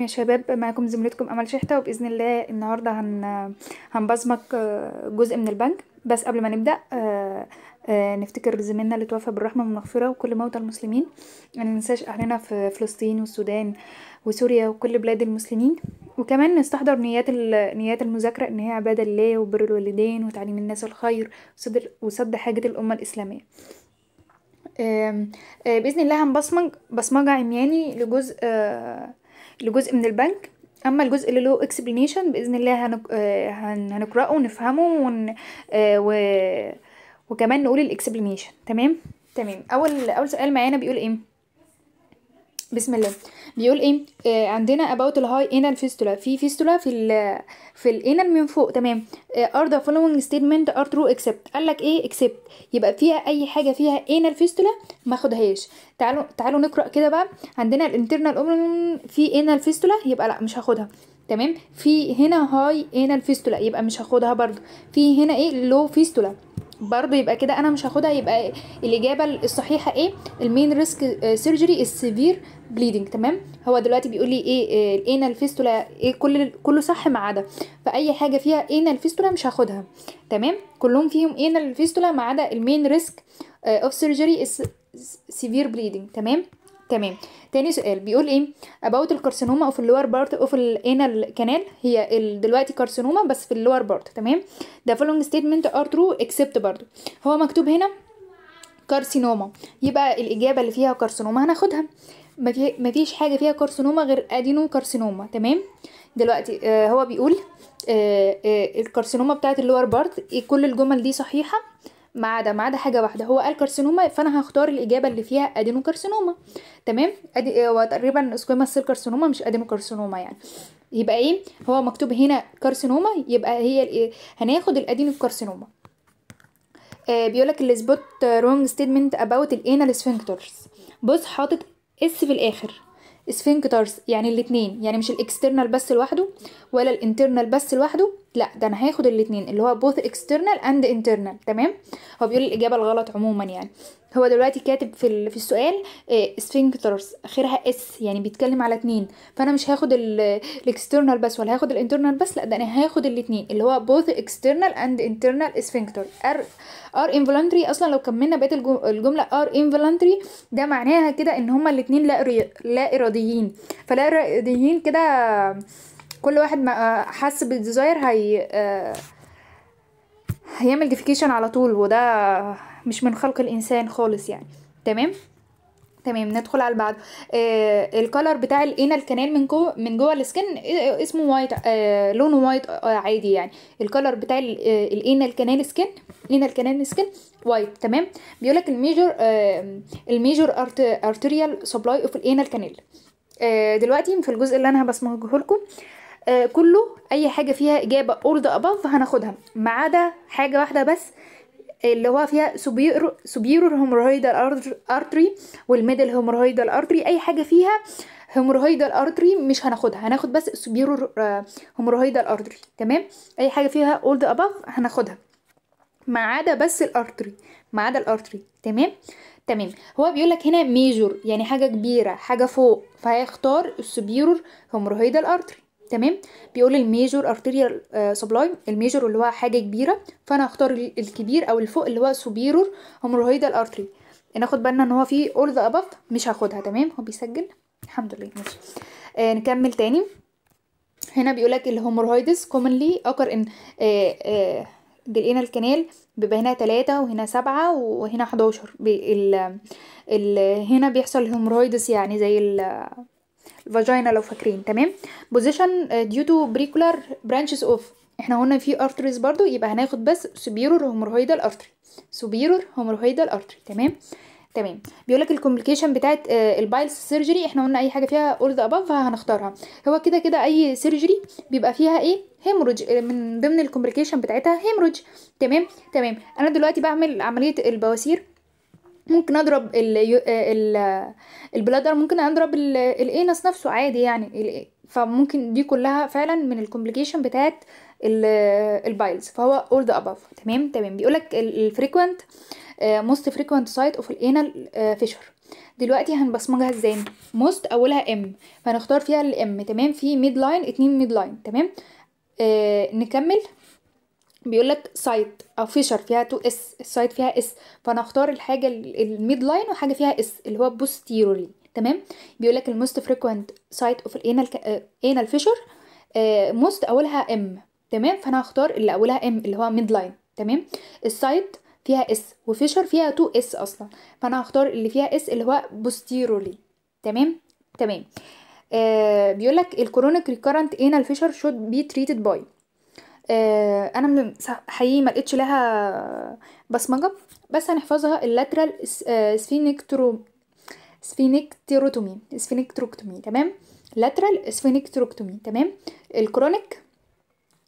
يا شباب معاكم زميلتكم امل شحته وباذن الله النهارده هن هنبصمك آه، جزء من البنك بس قبل ما نبدا آه، آه، نفتكر زميلنا اللي توفى بالرحمه والمغفره وكل موتى المسلمين ما ننساش اهلنا في فلسطين والسودان وسوريا وكل بلاد المسلمين وكمان نستحضر نيات نيات المذاكره ان هي عباده لله وبر الوالدين وتعليم الناس الخير وسد وسد حاجه الامه الاسلاميه باذن الله هنبصمج بصمجه عمياني لجزء لجزء من البنك اما الجزء اللي له اكسبلينيشن باذن الله هنك... آه، هنقراه ونفهمه ون... آه، و... وكمان نقول الاكسبلينيشن تمام تمام اول اول سؤال معانا بيقول ايه بسم الله بيقول ايه آه عندنا the high anal فيستولا في فيستولا في ال في الانال من فوق تمام ار ذا فولوينج ستيتمنت ار ترو اكسبت قال لك ايه اكسبت يبقى فيها اي حاجه فيها anal فيستولا ما اخدهاش تعالوا تعالوا نقرا كده بقى عندنا الانترنال اوبن في انال فيستولا يبقى لا مش هاخدها تمام في هنا هاي انال فيستولا يبقى مش هاخدها برضو في هنا ايه لو فيستولا برضو يبقى كده انا مش هاخدها يبقى الاجابه الصحيحه ايه المين ريسك آه، سيرجري السيفير بليدنج تمام هو دلوقتي بيقول لي ايه آه، الانال الفيستولا فيستولا ايه كل كله صح ما عدا فاي حاجه فيها انال فيستولا مش هاخدها تمام كلهم فيهم انال فيستولا ما عدا المين ريسك اوف سيرجري سيفير بليدنج تمام تمام تاني سؤال بيقول ايه about الكارسينوما of اللور بارت of anal canal هي دلوقتي كارسينوما بس في اللور بارت تمام the following statement are true except برضو هو مكتوب هنا كارسينوما يبقى الإجابة اللي فيها كارسينوما هناخدها مفيش حاجة فيها كارسينوما غير أدينو كارسينوما تمام دلوقتي آه هو بيقول آه آه الكارسينوما بتاعت اللور بارت كل الجمل دي صحيحة ما عدا ما عدا حاجه واحده هو قال كارسينوما فانا هختار الاجابه اللي فيها ادينوكارسينوما تمام ادي آه، هو تقريبا سكويما سيل كارسينوما مش ادينوكارسينوما يعني يبقى ايه هو مكتوب هنا كارسينوما يبقى هي إيه؟ هناخد الادينوكارسينوما آه بيقول لك السبوت رونج ستيتمنت اباوت الانال سفنكترز بص حاطط اس في الاخر سفنكترز يعني الاثنين يعني مش الاكسترنال بس لوحده ولا الانترنال بس لوحده لا ده انا هاخد الاثنين اللي هو both external and internal تمام هو بيقول الاجابه الغلط عموما يعني هو دلوقتي كاتب في في السؤال سفنكترز آه، اخرها اس يعني بيتكلم على اتنين فانا مش هاخد الاكسترنال بس ولا هاخد الانترنال بس لا ده انا هاخد الاتنين اللي هو both external and internal سفنكتر ار ار involuntary اصلا لو كملنا بقيت الجمله ار involuntary ده معناها كده ان هما الاتنين لا لا اراديين فلا اراديين كده كل واحد ما آه، حس بالديزاير هي آه، هيعمل ديفيكيشن على طول وده مش من خلق الانسان خالص يعني تمام تمام ندخل على بعض آه الكلر بتاع الانال كانال من جوه من جوه السكن آه، اسمه وايت آه لونه وايت آه عادي يعني الكلر بتاع الانال كانال سكن انال الكنال سكن وايت تمام بيقول لك الميجر آه الميجر أرت ارتريال سبلاي اوف الانال كانال آه دلوقتي في الجزء اللي انا هبصمجه لكم آه آه، كله اي حاجه فيها اجابه اور ذا اباف هناخدها ما عدا حاجه واحده بس اللي هو فيها سوبيرور سوبيرور هيمورويدال ارتري والميدل هيمورويدال ارتري اي حاجه فيها هيمورويدال ارتري مش هناخدها هناخد بس سوبيرور هيمورويدال ارتري تمام اي حاجه فيها اولد اباف هناخدها ما عدا بس الارتري ما عدا الارتري تمام تمام هو بيقول لك هنا ميجور يعني حاجه كبيره حاجه فوق فهيختار السوبيرور هيمورويدال ارتري تمام بيقول الميجور ارتيريال آه، سبلاي الميجور اللي هو حاجه كبيره فانا هختار الكبير او الفوق اللي هو سوبيرور هيمورويدال ارتري ناخد بالنا ان هو في اول ذا ابف مش هاخدها تمام هو بيسجل الحمد لله ماشي آه نكمل تاني هنا بيقولك لك commonly كومنلي اوكر ان جلقينا الكنال بيبقى هنا تلاتة وهنا سبعة وهنا حداشر ال هنا بيحصل هيمورويدس يعني زي ال الفاجينا لو فاكرين تمام بوزيشن ديو تو بريكولار برانشز اوف احنا قلنا في ارتريز برضو يبقى هناخد بس سوبيرور هومروهيدال ارتري سوبيرور هومروهيدال ارتري تمام تمام بيقول لك الكومبليكيشن بتاعه البايلس سيرجري احنا قلنا اي حاجه فيها اول ذا اباف هنختارها هو كده كده اي سيرجري بيبقى فيها ايه هيمروج آه، من ضمن الكومبليكيشن بتاعتها هيمروج تمام تمام انا دلوقتي بعمل عمليه البواسير آه، ممكن اضرب ال ال البلادر ممكن اضرب الانس نفسه عادي يعني فممكن دي كلها فعلا من الكومبليكيشن بتاعت البايلز فهو اول ذا اباف تمام تمام بيقولك الفريكوينت آه، most frequent سايت of الانال آه، فيشر دلوقتي هنبصمجها ازاي most اولها ام فهنختار فيها الام تمام في ميد لاين اتنين ميد لاين تمام آه نكمل بيقول لك سايت او فيشر فيها تو اس السايت فيها اس فانا اختار الحاجه الميد لاين وحاجه فيها اس اللي هو بوستيرولي تمام بيقول لك الموست فريكوينت سايت اوف الانال انال فيشر موست اولها ام تمام فانا هختار اللي اولها ام اللي هو ميد لاين تمام السايت فيها اس وفيشر فيها تو اس اصلا فانا هختار اللي فيها اس اللي هو بوستيرولي تمام تمام آه بيقول لك الكرونيك ريكورنت انال فيشر شود بي تريتد باي آه، انا من حقيقي ما لقيتش لها بصمجه بس هنحفظها اللاترال آه، سفينكترو سفينكتروتومي سفينكتروكتومي تمام لاترال سفينكتروكتومي تمام الكرونيك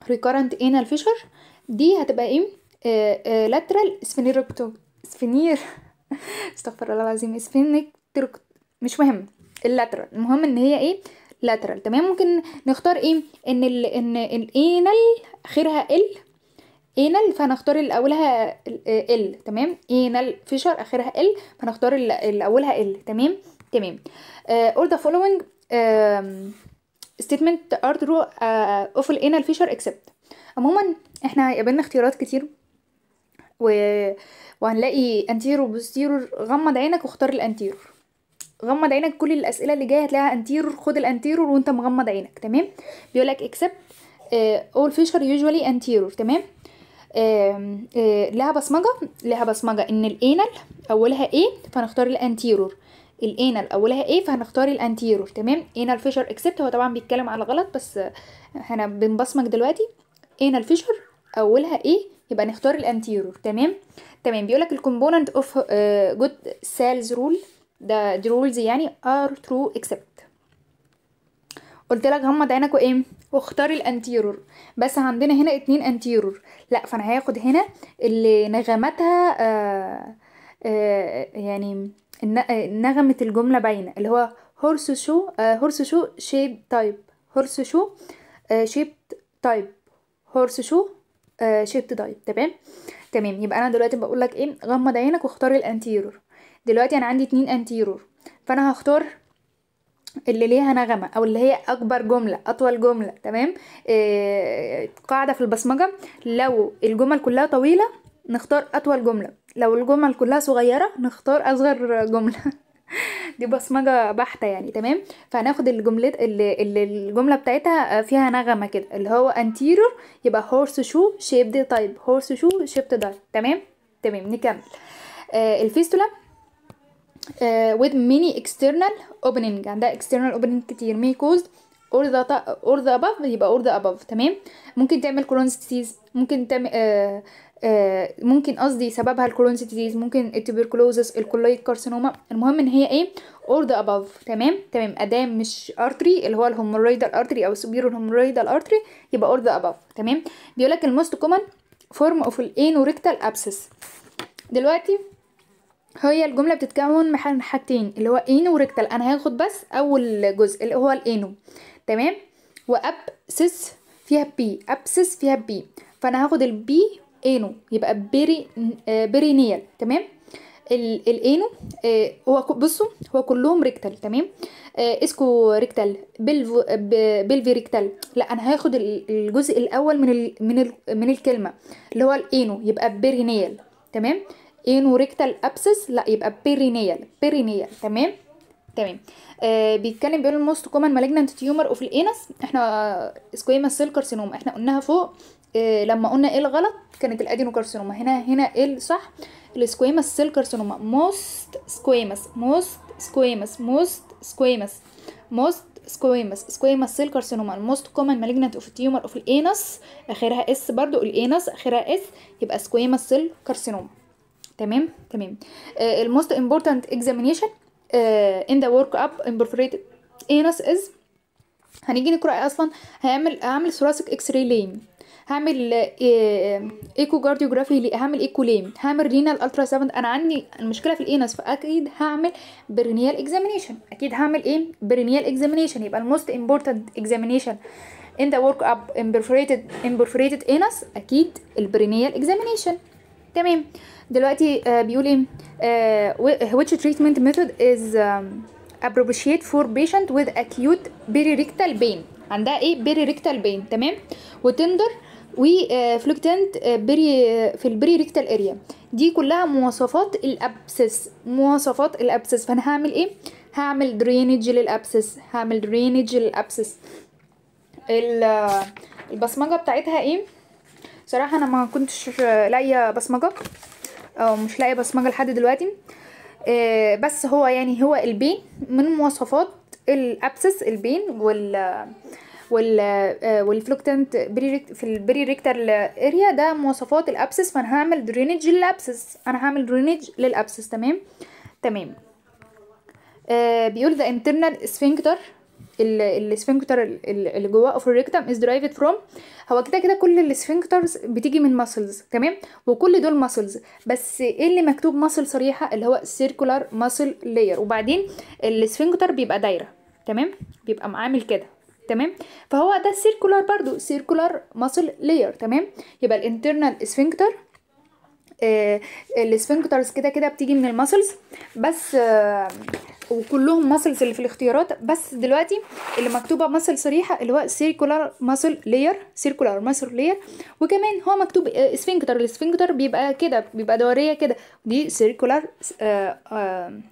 ريكورنت انال فيشر دي هتبقى ايه آه، لاترال سفينيركتو سفينير استغفر الله العظيم سفينكتروكت مش مهم اللاترال المهم ان هي ايه لاترال تمام ممكن نختار ايه ان ال ان الانال اخرها ال انال فهنختار اللي اولها ال تمام انال فيشر اخرها ال فهنختار اللي اولها ال تمام تمام آه، all the following statement are true آه، of الانال فيشر except عموما احنا هيقابلنا اختيارات كتير و... وهنلاقي انتيرو بوستيرو غمض عينك واختار الانتيرو غمض عينك كل الاسئله اللي جايه هتلاقيها انتيرور خد الانتيرور وانت مغمض عينك تمام بيقول لك اكسبت اول فيشر يوجوالي انتيرور تمام آه، لها بصمجه لها بصمجه ان الانال اولها ايه فهنختار الانتيرور الانال اولها ايه فهنختار الانتيرور تمام انال فيشر اكسبت هو طبعا بيتكلم على غلط بس احنا بنبصمج دلوقتي انال فيشر اولها ايه يبقى نختار الانتيرور تمام تمام بيقول لك الكومبوننت اوف جود سيلز رول ده دي رولز يعني ار ترو اكسبت قلت لك غمض عينك وايه واختار الانتيرور بس عندنا هنا اتنين انتيرور لا فانا هاخد هنا اللي نغمتها آآ آه، آآ آه، يعني آه، نغمة الجملة باينة اللي هو هورس شو هورس شو شيب تايب هورس شو شيب تايب هورس شو شيب تايب تمام تمام يبقى انا دلوقتي بقول لك ايه غمض عينك واختار الانتيرور دلوقتي انا عندي اتنين انتيرور فانا هختار اللي ليها نغمة أو اللي هي أكبر جملة أطول جملة تمام إيه قاعدة في البصمجة لو الجمل كلها طويلة نختار أطول جملة لو الجمل كلها صغيرة نختار أصغر جملة دي بصمجه بحته يعني تمام فهناخد الجملة اللي الجمله بتاعتها آه، فيها نغمه كده اللي هو anterior يبقى horse shoe shaped type horse shoe shaped type تمام تمام نكمل آه الفيستولا آه، with many external opening عندها يعني external opening كتير may cause or the, or the above يبقى or the above تمام ممكن تعمل colon disease ممكن تعمل آه،, آه ممكن قصدي سببها colon ديزيز ممكن tuberculosis الكولايت كارسينوما المهم ان هي ايه or the above تمام تمام ادام مش artery اللي هو الهمورويدال artery او سوبيرو الهمورويدال artery يبقى or the above تمام بيقولك لك الموست كومن form of الانوريكتال ابسس دلوقتي هي الجملة بتتكون من حاجتين اللي هو اينو وريكتال انا هاخد بس اول جزء اللي هو الاينو تمام وابسس فيها بي ابسس فيها بي فانا هاخد البي اينو يبقى بيري بيرينيال تمام الاينو آه هو بصوا هو كلهم ريكتال تمام آه اسكو ريكتال بلفو بلفي ريكتال لا انا هاخد الجزء الاول من ال من من الكلمه اللي هو الاينو يبقى بيرينيال تمام انوريكتال ابسس لا يبقى بيرينيال بيرينيال تمام تمام آه بيتكلم بيقول الموست كومن مالجنانت تيومر اوف الانس احنا سكويمس سيل كارسينوم احنا قلناها فوق آه لما قلنا ايه الغلط كانت الادينو كارسينوما هنا هنا ايه الصح السكويمس سيل كارسينوما موست سكويمس موست سكويمس موست سكويمس موست سكويمس سكويمس سيل كارسينوما الموست كومن مالجنانت اوف تيومر اوف الانس اخرها اس برضو الانس اخرها اس يبقى سكويمس سيل كارسينوما تمام تمام الموست امبورتنت اكزامينيشن ان ذا ورك اب امبرفوريتد انس از هنيجي نقرا اصلا هعمل هعمل ثوراسك اكس راي لين هعمل ايكو جارديوجرافي هعمل ايكو لين هعمل رينال الترا ساوند انا عندي المشكله في الانس فاكيد هعمل برينيال اكزامينيشن اكيد هعمل ايه برينيال اكزامينيشن يبقى الموست امبورتنت اكزامينيشن ان ذا ورك اب امبرفوريتد امبرفوريتد انس اكيد البرينيال اكزامينيشن تمام دلوقتي آه، بيقول ايه آه، which treatment method is appropriate for patient with acute perirectal pain عندها ايه perirectal pain تمام وتندر وفلوكتنت بري آه، في البري ريكتال اريا دي كلها مواصفات الابسس مواصفات الابسس فانا هعمل ايه هعمل درينج للابسس هعمل درينج للابسس البصمجه بتاعتها ايه صراحه انا ما كنتش لاقيه بصمجه او مش لاقيه بصمجه لحد دلوقتي آه، بس هو يعني هو البين من مواصفات الابسس البين وال وال آه، والفلوكتنت في البري ريكتر اريا ده مواصفات الابسس فانا هعمل درينج للابسس انا هعمل درينج للابسس تمام تمام آه بيقول ذا انترنال سفنكتر السفنكتر اللي جواه اوف الريكتم از درايفد فروم هو كده كده كل السفنكترز بتيجي من ماسلز تمام وكل دول ماسلز بس ايه اللي مكتوب ماسل صريحه اللي هو سيركولار ماسل لاير وبعدين السفنكتر بيبقى دايره تمام بيبقى عامل كده تمام فهو ده سيركولار برضو سيركولار ماسل لاير تمام يبقى الانترنال سفنكتر آه، السفنكترز كده كده بتيجي من المسلز بس آه، وكلهم ماسلز اللي في الاختيارات بس دلوقتي اللي مكتوبه ماسل صريحه اللي هو سيركولار ماسل لير سيركولار ماسل لير وكمان هو مكتوب اسفنكتر آه، الاسفنكتر بيبقى كده بيبقى دوريه كده دي سيركولار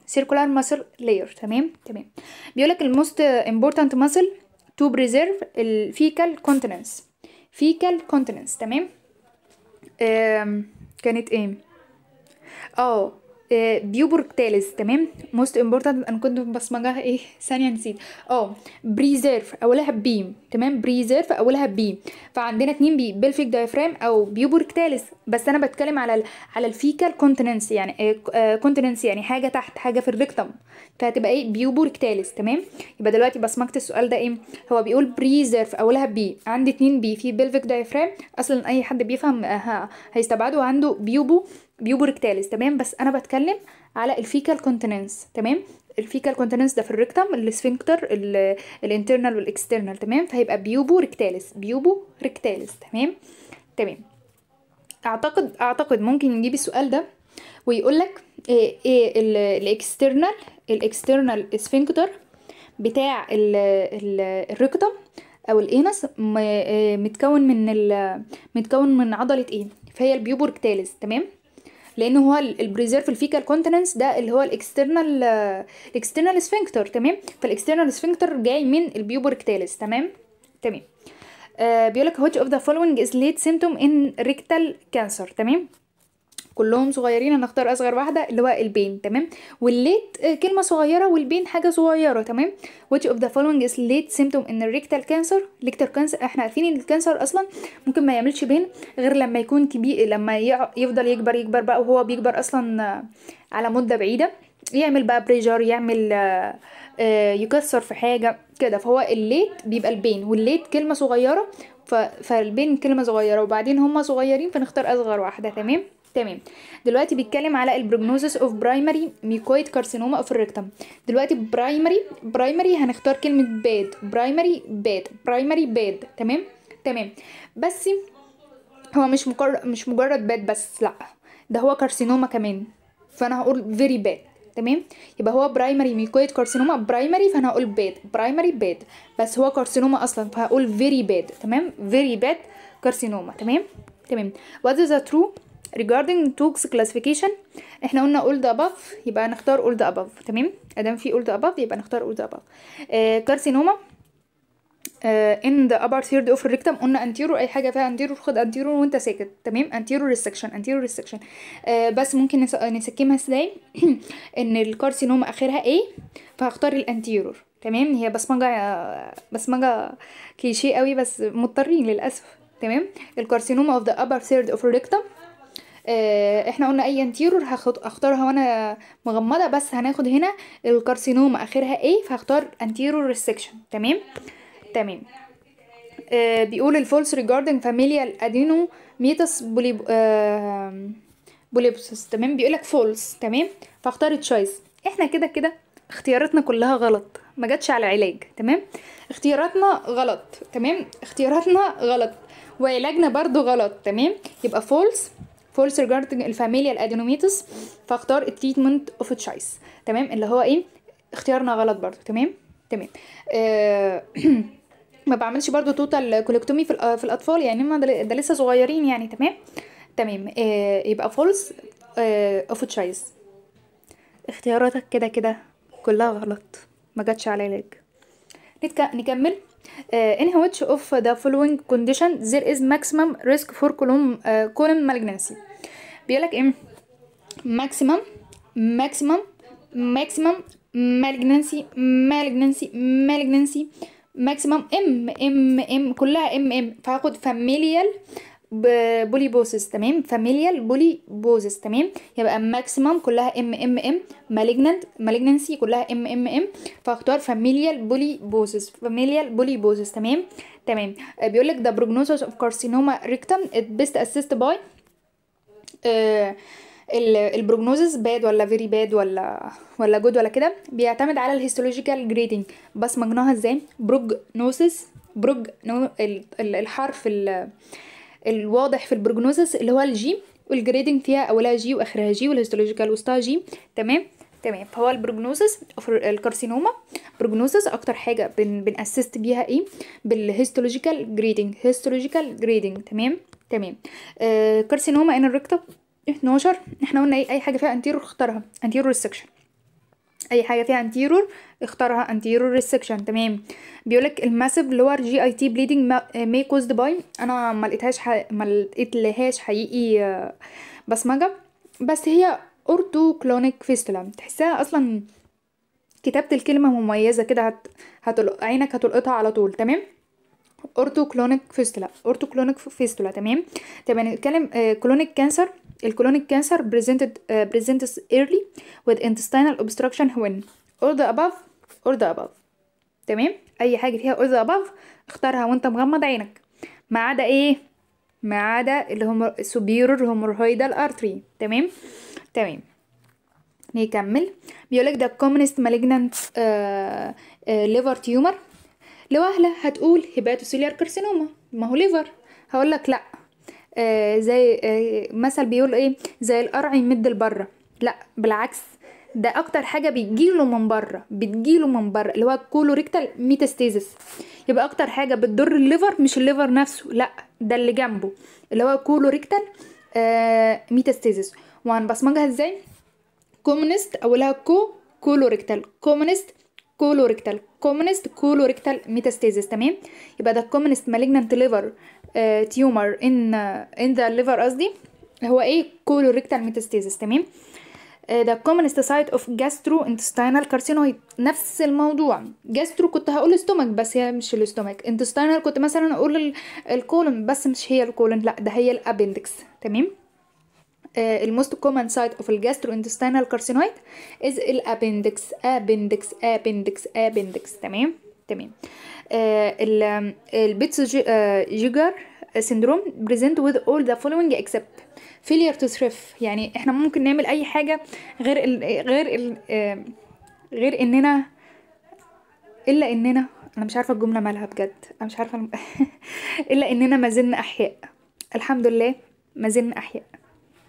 سيركولار ماسل لير تمام تمام بيقول لك الموست امبورتانت ماسل تو بريزيرف الفيكال كونتيننس فيكال كونتيننس تمام Can it aim? Oh, آه، بيو تمام موست امبورتنت انا كنت بصمجها ايه ثانيه نسيت اه بريزيرف اولها بي تمام بريزيرف اولها بي فعندنا اتنين بي بلفيك دايفرام او بيو بس انا بتكلم على على الفيكال كونتيننس يعني آه، كونتيننس آه، يعني حاجه تحت حاجه في الريكتم فهتبقى ايه بيو تمام يبقى دلوقتي بصمجت السؤال ده ايه هو بيقول بريزيرف اولها بي عندي اتنين بي في بلفيك دايفرام اصلا اي حد بيفهم هيستبعده عنده بيوبو بيوبرك تالس تمام بس انا بتكلم على الفيكال كونتيننس تمام الفيكال كونتيننس ده في الريكتم السفنكتر الانترنال والاكسترنال تمام فهيبقى بيوبو ريكتالس بيوبو ريكتالس تمام تمام اعتقد اعتقد ممكن نجيب السؤال ده ويقول لك ايه ايه الاكسترنال الاكسترنال سفنكتر بتاع الريكتم او الانس إيه، متكون من متكون من عضله ايه فهي ريكتالس تمام لان هو البريزيرف الفيكال كونتيننس ده اللي هو الاكسترنال الاكسترنال سفنكتر تمام فالاكسترنال سفنكتر جاي من البيوبركتالس تمام تمام آه بيقول لك هوت اوف ذا فولوينج از ليت سيمتوم ان ريكتال كانسر تمام كلهم صغيرين انا اختار اصغر واحده اللي هو البين تمام والليت آه، كلمه صغيره والبين حاجه صغيره تمام which of the following is late symptom in rectal cancer rectal cancer احنا عارفين ان الكانسر اصلا ممكن ما يعملش بين غير لما يكون كبير لما يفضل يكبر يكبر بقى وهو بيكبر اصلا آه، على مده بعيده يعمل بقى بريجر يعمل آه، يكسر في حاجه كده فهو الليت بيبقى البين والليت كلمه صغيره فالبين كلمه صغيره وبعدين هما صغيرين فنختار اصغر واحده تمام تمام دلوقتي بيتكلم على البروجنوزس اوف برايمري ميكويد كارسينوما اوف الريكتم دلوقتي برايمري برايمري هنختار كلمه باد برايمري باد برايمري باد تمام تمام بس هو مش مجرد مش مجرد باد بس لا ده هو كارسينوما كمان فانا هقول فيري باد تمام يبقى هو برايمري ميكويد كارسينوما برايمري فانا هقول باد برايمري باد بس هو كارسينوما اصلا فهقول فيري باد تمام فيري باد كارسينوما تمام تمام وات از ذا ترو regarding tox classification احنا قلنا all the above يبقى هنختار all the above تمام ادام في all the above يبقى نختار all the above آه carcinoma آه in the upper third of rectum قلنا anterior اي حاجه فيها anterior خد anterior وانت ساكت تمام anterior resection anterior resection آه بس ممكن نسكمها ازاي ان الكارسينوما اخرها ايه فهختار الانتيرور تمام هي بصمجه بسمجة كليشيه قوي بس مضطرين للاسف تمام الكارسينوما of the upper third of rectum آه، احنا قلنا اي انتيرور هختارها وانا مغمضه بس هناخد هنا الكارسينوما اخرها ايه فهختار انتيرور ريسكشن تمام تمام آه بيقول الفولس ريجاردنج فاميليال ادينو ميتس بوليب آه بوليبسس تمام بيقولك فولس تمام فاختار تشويس احنا كده كده اختياراتنا كلها غلط ما جاتش على علاج تمام اختياراتنا غلط تمام اختياراتنا غلط وعلاجنا برضو غلط تمام يبقى فولس فولس ريجاردنج الفاميليا الادينوميتس فاختار التريتمنت اوف تشايس تمام اللي هو ايه اختيارنا غلط برضو تمام تمام آه ما بعملش برضو توتال كولكتومي في, آه، في الاطفال يعني ما ده لسه صغيرين يعني تمام تمام آه يبقى فولس آه اوف تشايس اختياراتك كده كده كلها غلط ما جاتش على علاج نكمل in which of the following condition there is maximum risk for colon uh, column malignancy بيقولك ايه maximum maximum maximum malignancy malignancy malignancy maximum m m m كلها m m فهاخد familial بولي بوسس تمام فاميليال بولي بوزس تمام يبقى ماكسيمم كلها ام ام ام مالجننت مالجننسي كلها ام ام ام فاختار فاميليال بولي بوزس فاميليال بولي بوزس تمام تمام بيقول لك ده بروجنوسس اوف كارسينوما ريكتم ات بيست اسيست باي البروجنوزس باد ولا فيري باد ولا ولا جود ولا كده بيعتمد على الهيستولوجيكال جريدنج بس مجناها ازاي بروجنوسس بروج الحرف ال الواضح في البروجنوزس اللي هو الجي والجريدنج فيها اولها جي واخرها جي والهيستولوجيكال وسطها جي تمام تمام فهو البروجنوزس اوف الكارسينوما بروجنوزس اكتر حاجه بن بنأسست بيها ايه بالهيستولوجيكال جريدنج هيستولوجيكال جريدنج تمام تمام آه كارسينوما ان الركتة 12 احنا قلنا ايه اي حاجه فيها انتيرور اختارها انتيرور سكشن اي حاجه فيها انتيرور اختارها انتيرور ريسكشن تمام بيقولك الماسيف لوور جي اي تي بليدنج مي كوزد باي انا ما لقيتهاش ح... ما لقيتلهاش حقيقي آه، بسمجه بس هي اورتو كلونيك فيستولا تحسها اصلا كتابه الكلمه مميزه كده هت... هتل... عينك هتلقطها على طول تمام اورتو كلونيك فيستولا اورتو كلونيك فيستولا تمام تمام نتكلم كلونيك كانسر الكولونيك cancer presented uh, presents early with intestinal obstruction when all the above all the above تمام اي حاجه فيها all the above اختارها وانت مغمض عينك ما عدا ايه ما عدا الهمر... superior hemorrhoidal artery تمام تمام نكمل بيقولك ده commonest malignant uh, uh, liver tumor لوهلة هتقول هيباتوسيليار كارسينوما ما هو ليفر هقولك لأ آه، زي آه، مثل بيقول ايه زي القرع يمد لبره لا بالعكس ده اكتر حاجه بتجيله من بره بتجيله من بره اللي هو الكولوريكتال ميتاستيزس يبقى اكتر حاجه بتضر الليفر مش الليفر نفسه لا ده اللي جنبه اللي هو الكولوريكتال آه ميتاستيزس وهنبصمجها ازاي كومونست اولها كو كولوريكتال كومونست كولوريكتال كومونست كولوريكتال ميتاستيزس تمام يبقى ده كومونست مالجنانت ليفر آه، تيومر ان ان ذا ليفر قصدي هو ايه كولوريكتال ميتاستيزس تمام ده كومنست سايت اوف جاسترو انتستينال كارسينويد نفس الموضوع جاسترو كنت هقول استومك بس هي مش الاستومك انتستينال كنت مثلا اقول الكولون بس مش هي الكولون لا ده هي الابندكس تمام آه، الموست كومن سايت اوف الجاسترو انتستينال كارسينويد از الابندكس ابندكس ابندكس ابندكس تمام تمام آه، ال البيتس جيجر سيندروم بريزنت وذ اول ذا فولوينج اكسبت فيلير تو ثريف يعني احنا ممكن نعمل اي حاجه غير ال غير ال آه، غير اننا الا اننا انا مش عارفه الجمله مالها بجد انا مش عارفه الا اننا ما زلنا احياء الحمد لله ما زلنا احياء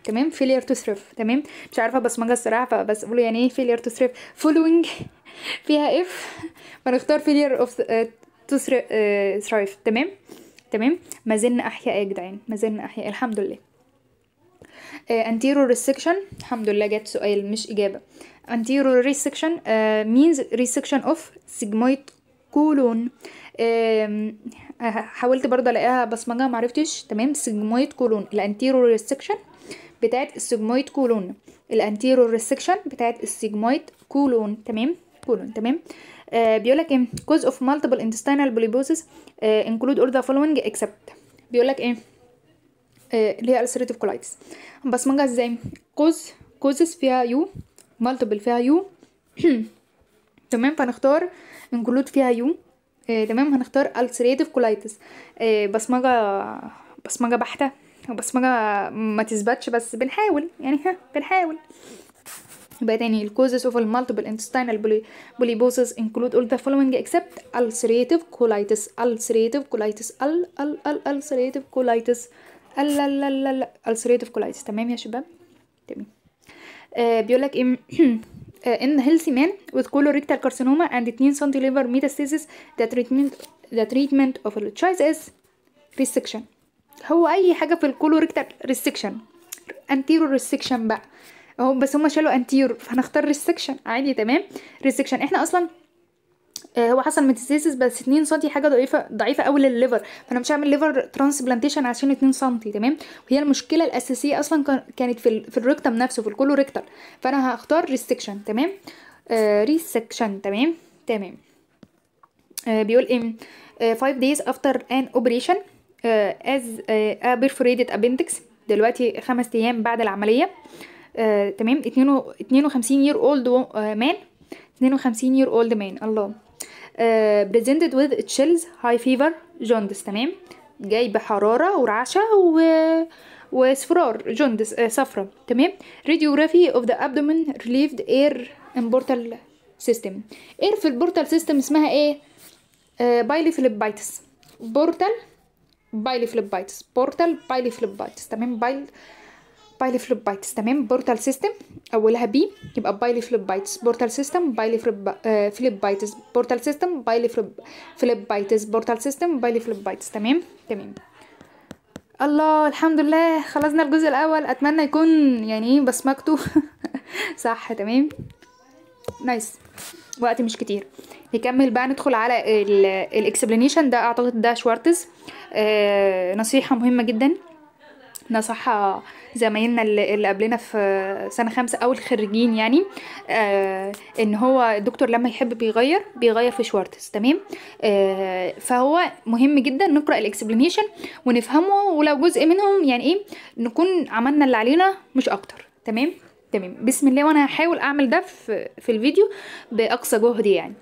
تمام failure to thrive تمام مش عارفه بصمجه الصراحه فبس بقول يعني ايه failure to thrive فولوينج فيها اف فنختار failure of آه، to آه، thrive تمام تمام ما زلنا احياء يا جدعان ما زلنا احياء الحمد لله آه، anterior resection الحمد لله جت سؤال مش اجابه anterior resection uh, means resection of sigmoid colon uh, حاولت برضه الاقيها بصمجه معرفتش تمام sigmoid colon الانتيرور resection بتاعت السيجمويد كولون الانتيرور ريسكشن بتاعت السيجمويد كولون تمام كولون تمام آه بيقول لك ايه cause of multiple intestinal polyposis انكلود آه، include all the following except بيقول لك ايه آه، اللي هي ulcerative colitis هنبصمجها ازاي cause causes فيها يو multiple فيها يو تمام فنختار include فيها يو آه تمام هنختار ulcerative colitis آه بصمجة بصمجة بحتة بس ما تثبتش بس بنحاول يعني ها بنحاول يبقى تاني الكوزز اوف multiple intestinal polyposis include all the following except ulcerative colitis ulcerative colitis ال ال ال ulcerative colitis ال ال ال ال ulcerative colitis تمام يا شباب تمام آه بيقولك ايه ان هيلثي مان with colorectal carcinoma and 2 cm liver metastasis the treatment the treatment of the choice is resection هو اي حاجه في الكولوريكتال ريستكشن انتيرو ريستكشن بقى اهو بس هما شالوا انتيرو فهنختار ريستكشن عادي تمام ريستكشن احنا اصلا آه، هو حصل ميتاستاسيس بس 2 سم حاجه ضعيفه ضعيفه قوي للليفر فانا مش هعمل ليفر ترانسبلانتيشن عشان 2 سم تمام وهي المشكله الاساسيه اصلا كانت في في الريكتم نفسه في الكولوريكتال فانا هختار ريستكشن تمام آه ريستكشن تمام تمام آه، بيقول ايه 5 آه، days after an operation از بيرفوريتد ابندكس دلوقتي خمس ايام بعد العمليه آه، تمام 52 يير اولد مان 52 يير اولد مان الله بريزنتد وذ تشيلز هاي فيفر جوندس تمام جاي بحراره ورعشه و وصفرار جوندس آه صفرة تمام radiography اوف ذا abdomen ريليفد اير ان بورتال سيستم اير في البورتال سيستم اسمها ايه آه بايلي فيليبايتس بورتال بايلي بايتس بورتال بايلي بايتس تمام بايل بايلي بايتس تمام بورتال سيستم اولها بي يبقى بايلي بايتس بورتال سيستم بايلي بايتس بورتال سيستم بايلي بايتس بورتال سيستم بايلي بايتس تمام تمام الله الحمد لله خلصنا الجزء الاول اتمنى يكون يعني ايه بسمجته صح تمام نايس وقت مش كتير نكمل بقى ندخل على الاكسبلانيشن ده اعتقد ده شوارتز آه، نصيحه مهمه جدا نصحها زمايلنا اللي قبلنا في سنه خمسة او الخريجين يعني آه، ان هو الدكتور لما يحب بيغير بيغير في شوارتز تمام آه، فهو مهم جدا نقرا الاكسبلانيشن ونفهمه ولو جزء منهم يعني ايه نكون عملنا اللي علينا مش اكتر تمام تمام بسم الله وانا هحاول اعمل ده في الفيديو باقصى جهدي يعني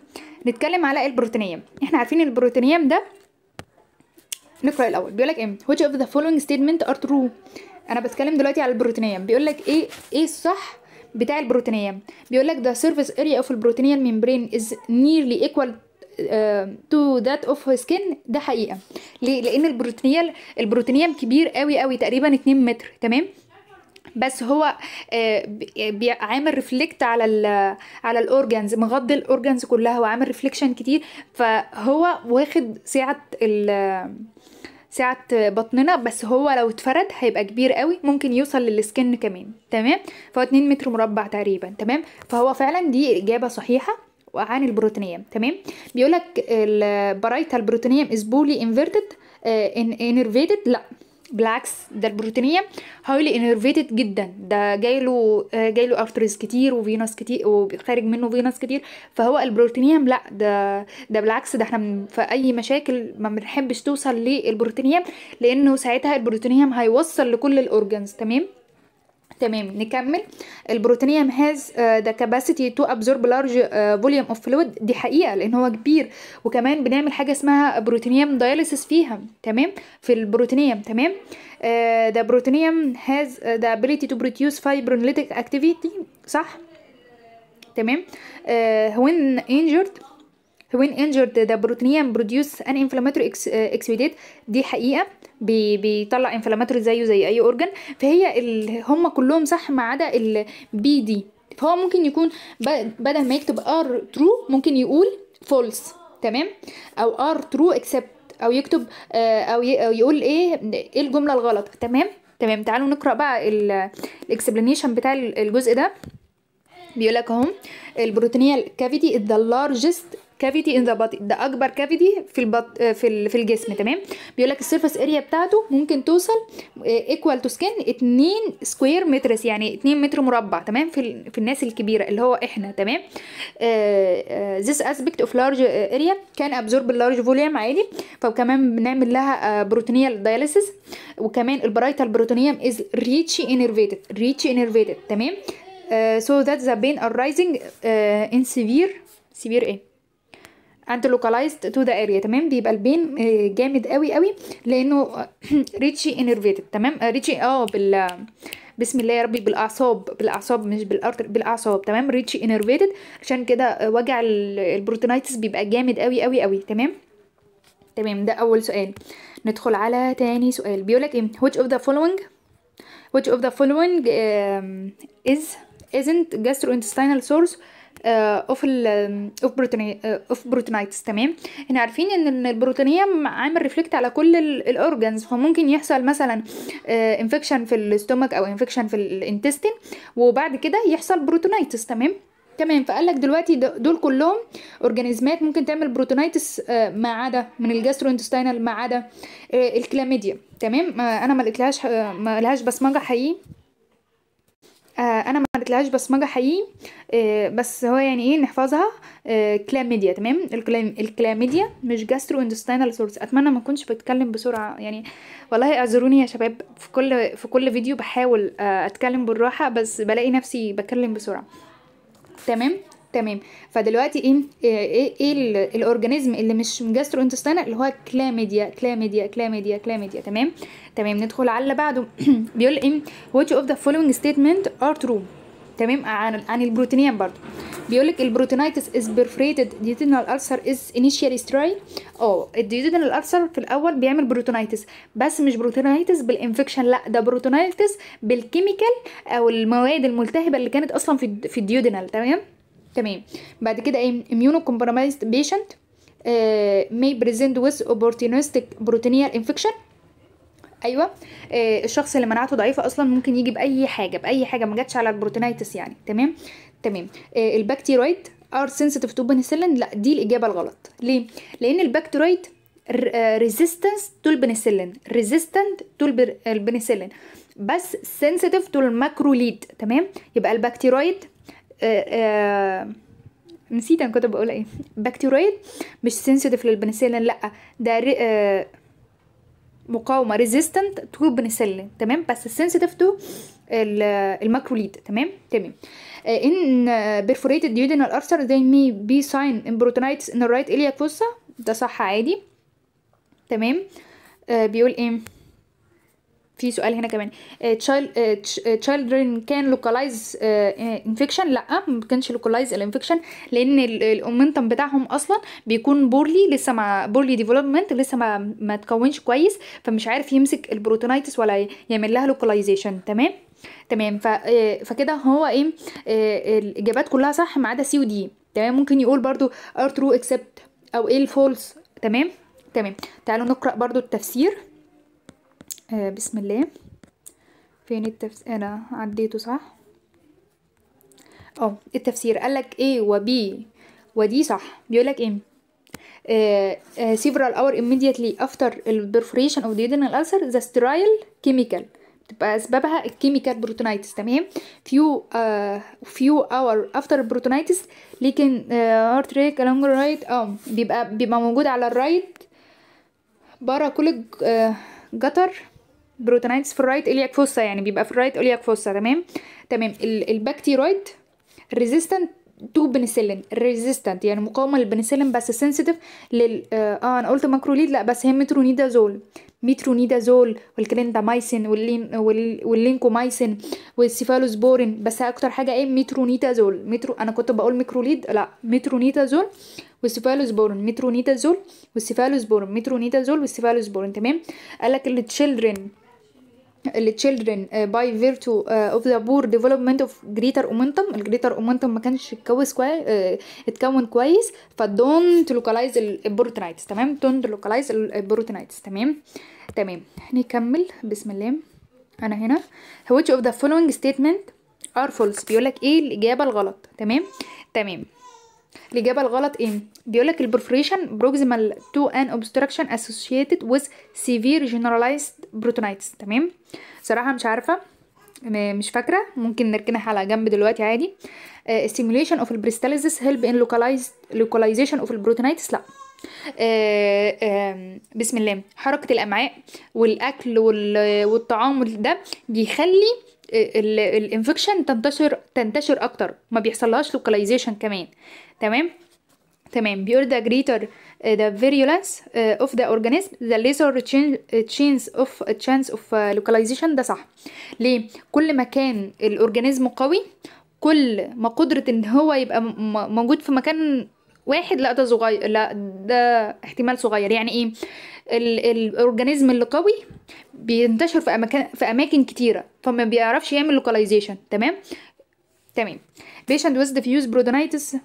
نتكلم على البروتينيوم احنا عارفين البروتينيوم ده نقرا الاول بيقول لك ايه which of the following statement are true انا بتكلم دلوقتي على البروتينيوم بيقول لك ايه ايه الصح بتاع البروتينيوم بيقول لك the surface area of البروتينيوم membrane is nearly equal تو ذات اوف skin ده حقيقه ليه لان البروتينيوم البروتينيوم كبير قوي قوي تقريبا 2 متر تمام بس هو آه، عامل ريفلكت على الـ على الاورجنز مغطي الاورجنز كلها وعامل ريفليكشن كتير فهو واخد سعه ال سعة بطننا بس هو لو اتفرد هيبقى كبير قوي ممكن يوصل للسكن كمان تمام فهو 2 متر مربع تقريبا تمام فهو فعلا دي اجابه صحيحه عن البروتينيوم تمام بيقولك البرايتال بروتينيوم از بولي انفيرتد انرفيتد لا بالعكس ده البروتينيه هايلي انرفيتد جدا ده جاي له آه، جاي له ارتريز كتير وفينوس كتير وخارج منه فينوس كتير فهو البروتينيوم لا ده ده بالعكس ده احنا في اي مشاكل ما بنحبش توصل للبروتينيوم لانه ساعتها البروتينيوم هيوصل لكل الاورجنز تمام تمام نكمل البروتينيوم هاز ذا كاباسيتي تو ابزورب لارج فوليوم اوف فلويد دي حقيقه لان هو كبير وكمان بنعمل حاجه اسمها بروتينيوم داياليسيس فيها تمام في البروتينيوم تمام ذا آه، بروتينيوم هاز ذا ability to produce fibrinolytic activity صح تمام uh, when injured when injured the protein produce an inflammatory آه، exudate دي حقيقه بي بيطلع انفلاماتوري زيه زي اي اورجن فهي ال... هم كلهم صح ما عدا البي دي فهو ممكن يكون بدل ما يكتب ار ترو ممكن يقول فولس تمام او ار ترو اكسبت او يكتب آه، او يقول ايه ايه الجمله الغلط تمام تمام تعالوا نقرا بقى الاكسبلانيشن بتاع الجزء ده بيقول لك اهو البروتينيال الكافيتي ذا لارجست كافيتي ان ذا بادي ده اكبر كافيتي في البط... في ال... في الجسم تمام بيقول لك السيرفس اريا بتاعته ممكن توصل ايكوال تو سكن 2 سكوير مترس يعني 2 متر مربع تمام في ال... في الناس الكبيره اللي هو احنا تمام ذس اسبيكت اوف لارج اريا كان ابزورب اللارج فوليوم عادي فكمان بنعمل لها بروتينيال آه، دايليسيس وكمان البرايتال بروتونيوم از ريتش انرفيتد ريتش انرفيتد تمام سو ذات ذا بين arising uh, in سيفير severe ايه انت localized to the area تمام بيبقى البين آه، جامد قوي قوي لانه ريتشي انرفيتد تمام آه، ريتشي اه بال بسم الله يا ربي بالاعصاب بالاعصاب مش بالارتر بالاعصاب تمام ريتشي انرفيتد عشان كده آه، وجع البروتينايتس بيبقى جامد قوي قوي قوي تمام تمام ده اول سؤال ندخل على تاني سؤال بيقولك ايه which of the following which of the following uh, is isn't gastrointestinal source اوف اوف اوف بروتونايتس تمام احنا عارفين ان البروتينيه عامل ريفلكت على كل الاورجانز فممكن يحصل مثلا انفكشن آه، في الاستومك او انفكشن في الانتستين وبعد كده يحصل بروتونايتس تمام تمام فقال لك دلوقتي دول كلهم اورجانيزمات ممكن تعمل بروتونايتس آه، ما عدا من الجاسترو انتستينال ما عدا آه، الكلاميديا تمام انا ما لقيتلهاش ما لهاش بصمجه حقيقي آه، انا ما عملتلهاش بصمجه حقيقي آه، بس هو يعني ايه نحفظها آه، كلاميديا تمام الكلاميديا مش جاسترو اندستينال سورس اتمنى ما اكونش بتكلم بسرعه يعني والله اعذروني يا شباب في كل في كل فيديو بحاول اتكلم بالراحه بس بلاقي نفسي بتكلم بسرعه تمام تمام فدلوقتي ايه ايه, إيه, إيه الاورجانيزم اللي مش من جاسترو انتستينا اللي هو كلاميديا كلاميديا كلاميديا كلاميديا تمام تمام ندخل على اللي بعده بيقول ايه which of the following statement are true تمام عن عن البروتينيان برضو بيقول لك البروتينايتس از بيرفريتد ديتينال السر از انيشيالي ستراي اه الديتينال السر في الاول بيعمل بروتينايتس بس مش بروتينايتس بالانفكشن لا ده بروتينايتس بالكيميكال او المواد الملتهبه اللي كانت اصلا في في الديودينال تمام تمام بعد كده ايه اميونو كومبرومايزد بيشنت مي بريزنت ويز اوبورتونيستيك بروتينيال انفكشن ايوه آه الشخص اللي مناعته ضعيفه اصلا ممكن يجي باي حاجه باي حاجه ما جاتش على البروتينيتس يعني تمام تمام آه البكتيرويد ار سنسيتيف تو بنسلين لا دي الاجابه الغلط ليه لان البكتيرويد ريزيستنس تو البنسلين ريزيستنت تو البنسلين بس سنسيتيف تو الماكروليد تمام يبقى البكتيرويد آه،, آه نسيت انا كنت بقول ايه بكتيرويد مش سنسيتيف للبنسلين لا ده آه مقاومه ريزيستنت تو بنسلين تمام بس سنسيتيف تو الماكروليد تمام تمام آه، ان perforated duodenal ulcer زي may be sign in peritonitis in the right iliac fossa ده صح عادي تمام آه، بيقول ايه في سؤال هنا كمان تشايلدرن كان لوكالايز انفكشن لا ما كانش لوكالايز الانفكشن لان الامنتم بتاعهم اصلا بيكون بورلي لسه مع بورلي ديفلوبمنت لسه ما, ما تكونش كويس فمش عارف يمسك البروتونايتس ولا يعمل لها لوكالايزيشن تمام تمام آه، فكده هو ايه آه، الاجابات كلها صح ما عدا سي ودي تمام ممكن يقول برضو ار ترو اكسبت او ايه الفولس تمام تمام تعالوا نقرا برضو التفسير آه بسم الله فين التفسير انا عديته صح اه التفسير قال لك ايه وبي ودي صح بيقول لك ايه Uh, uh, several hours immediately after the perforation of the duodenal ulcer the sterile chemical تبقى اسبابها الكيميكال بروتونايتس تمام few uh, few hour after بروتونايتس لكن هارت rate along the right اه بيبقى بيبقى موجود على الرايت right برا كل جتر بروتونايتس في الرايت الياك فوسا يعني بيبقى في الرايت الياك فوسا تمام تمام البكتيرويد ريزيستنت تو بنسلين ريزيستنت يعني مقاومه للبنسلين بس سنسيتيف لل آه،, اه انا قلت ماكروليد لا بس هي مترونيدازول مترونيدازول والكلينتامايسين واللين واللينكومايسين والسيفالوسبورين بس اكتر حاجه ايه مترونيدازول مترو انا كنت بقول ميكروليد لا مترونيدازول والسيفالوسبورين مترونيدازول والسيفالوسبورين مترونيدازول والسيفالوسبورين تمام قال قالك للتشيلدرن للتشيلدرن باي فيرتو اوف ذا بور ديفلوبمنت اوف جريتر اومنتم الجريتر اومنتم ما كانش كويس كويس uh, اتكون كويس فدونت لوكالايز البروتينايتس تمام دونت لوكالايز البروتينايتس تمام تمام نكمل بسم الله انا هنا which of the following statement are false بيقولك ايه الاجابه الغلط تمام تمام الإجابة الغلط إيه؟ بيقولك perforation بروكسيمال تو أن أوبستراكشن أسوشيتد with سيفير generalized بروتونايتس تمام صراحة مش عارفة مش فاكرة ممكن نركنها على جنب دلوقتي عادي آه، stimulation of البريستاليزيس help in localized localization of البروتونايتس لأ آه آه بسم الله حركة الأمعاء والأكل والطعام ده بيخلي آه، الانفكشن تنتشر تنتشر اكتر ما بيحصلهاش لوكاليزيشن كمان تمام تمام بيقول the greater uh, the virulence uh, of the organism the lesser chance of chance of uh, localization ده صح ليه كل ما كان الاورجانيزم قوي كل ما قدرة ان هو يبقى موجود في مكان واحد لا ده صغير لا ده احتمال صغير يعني ايه الاورجانيزم اللي قوي بينتشر في اماكن في اماكن كتيره فما بيعرفش يعمل لوكاليزيشن تمام تمام بيشنت ويز ديفيوز broadenitis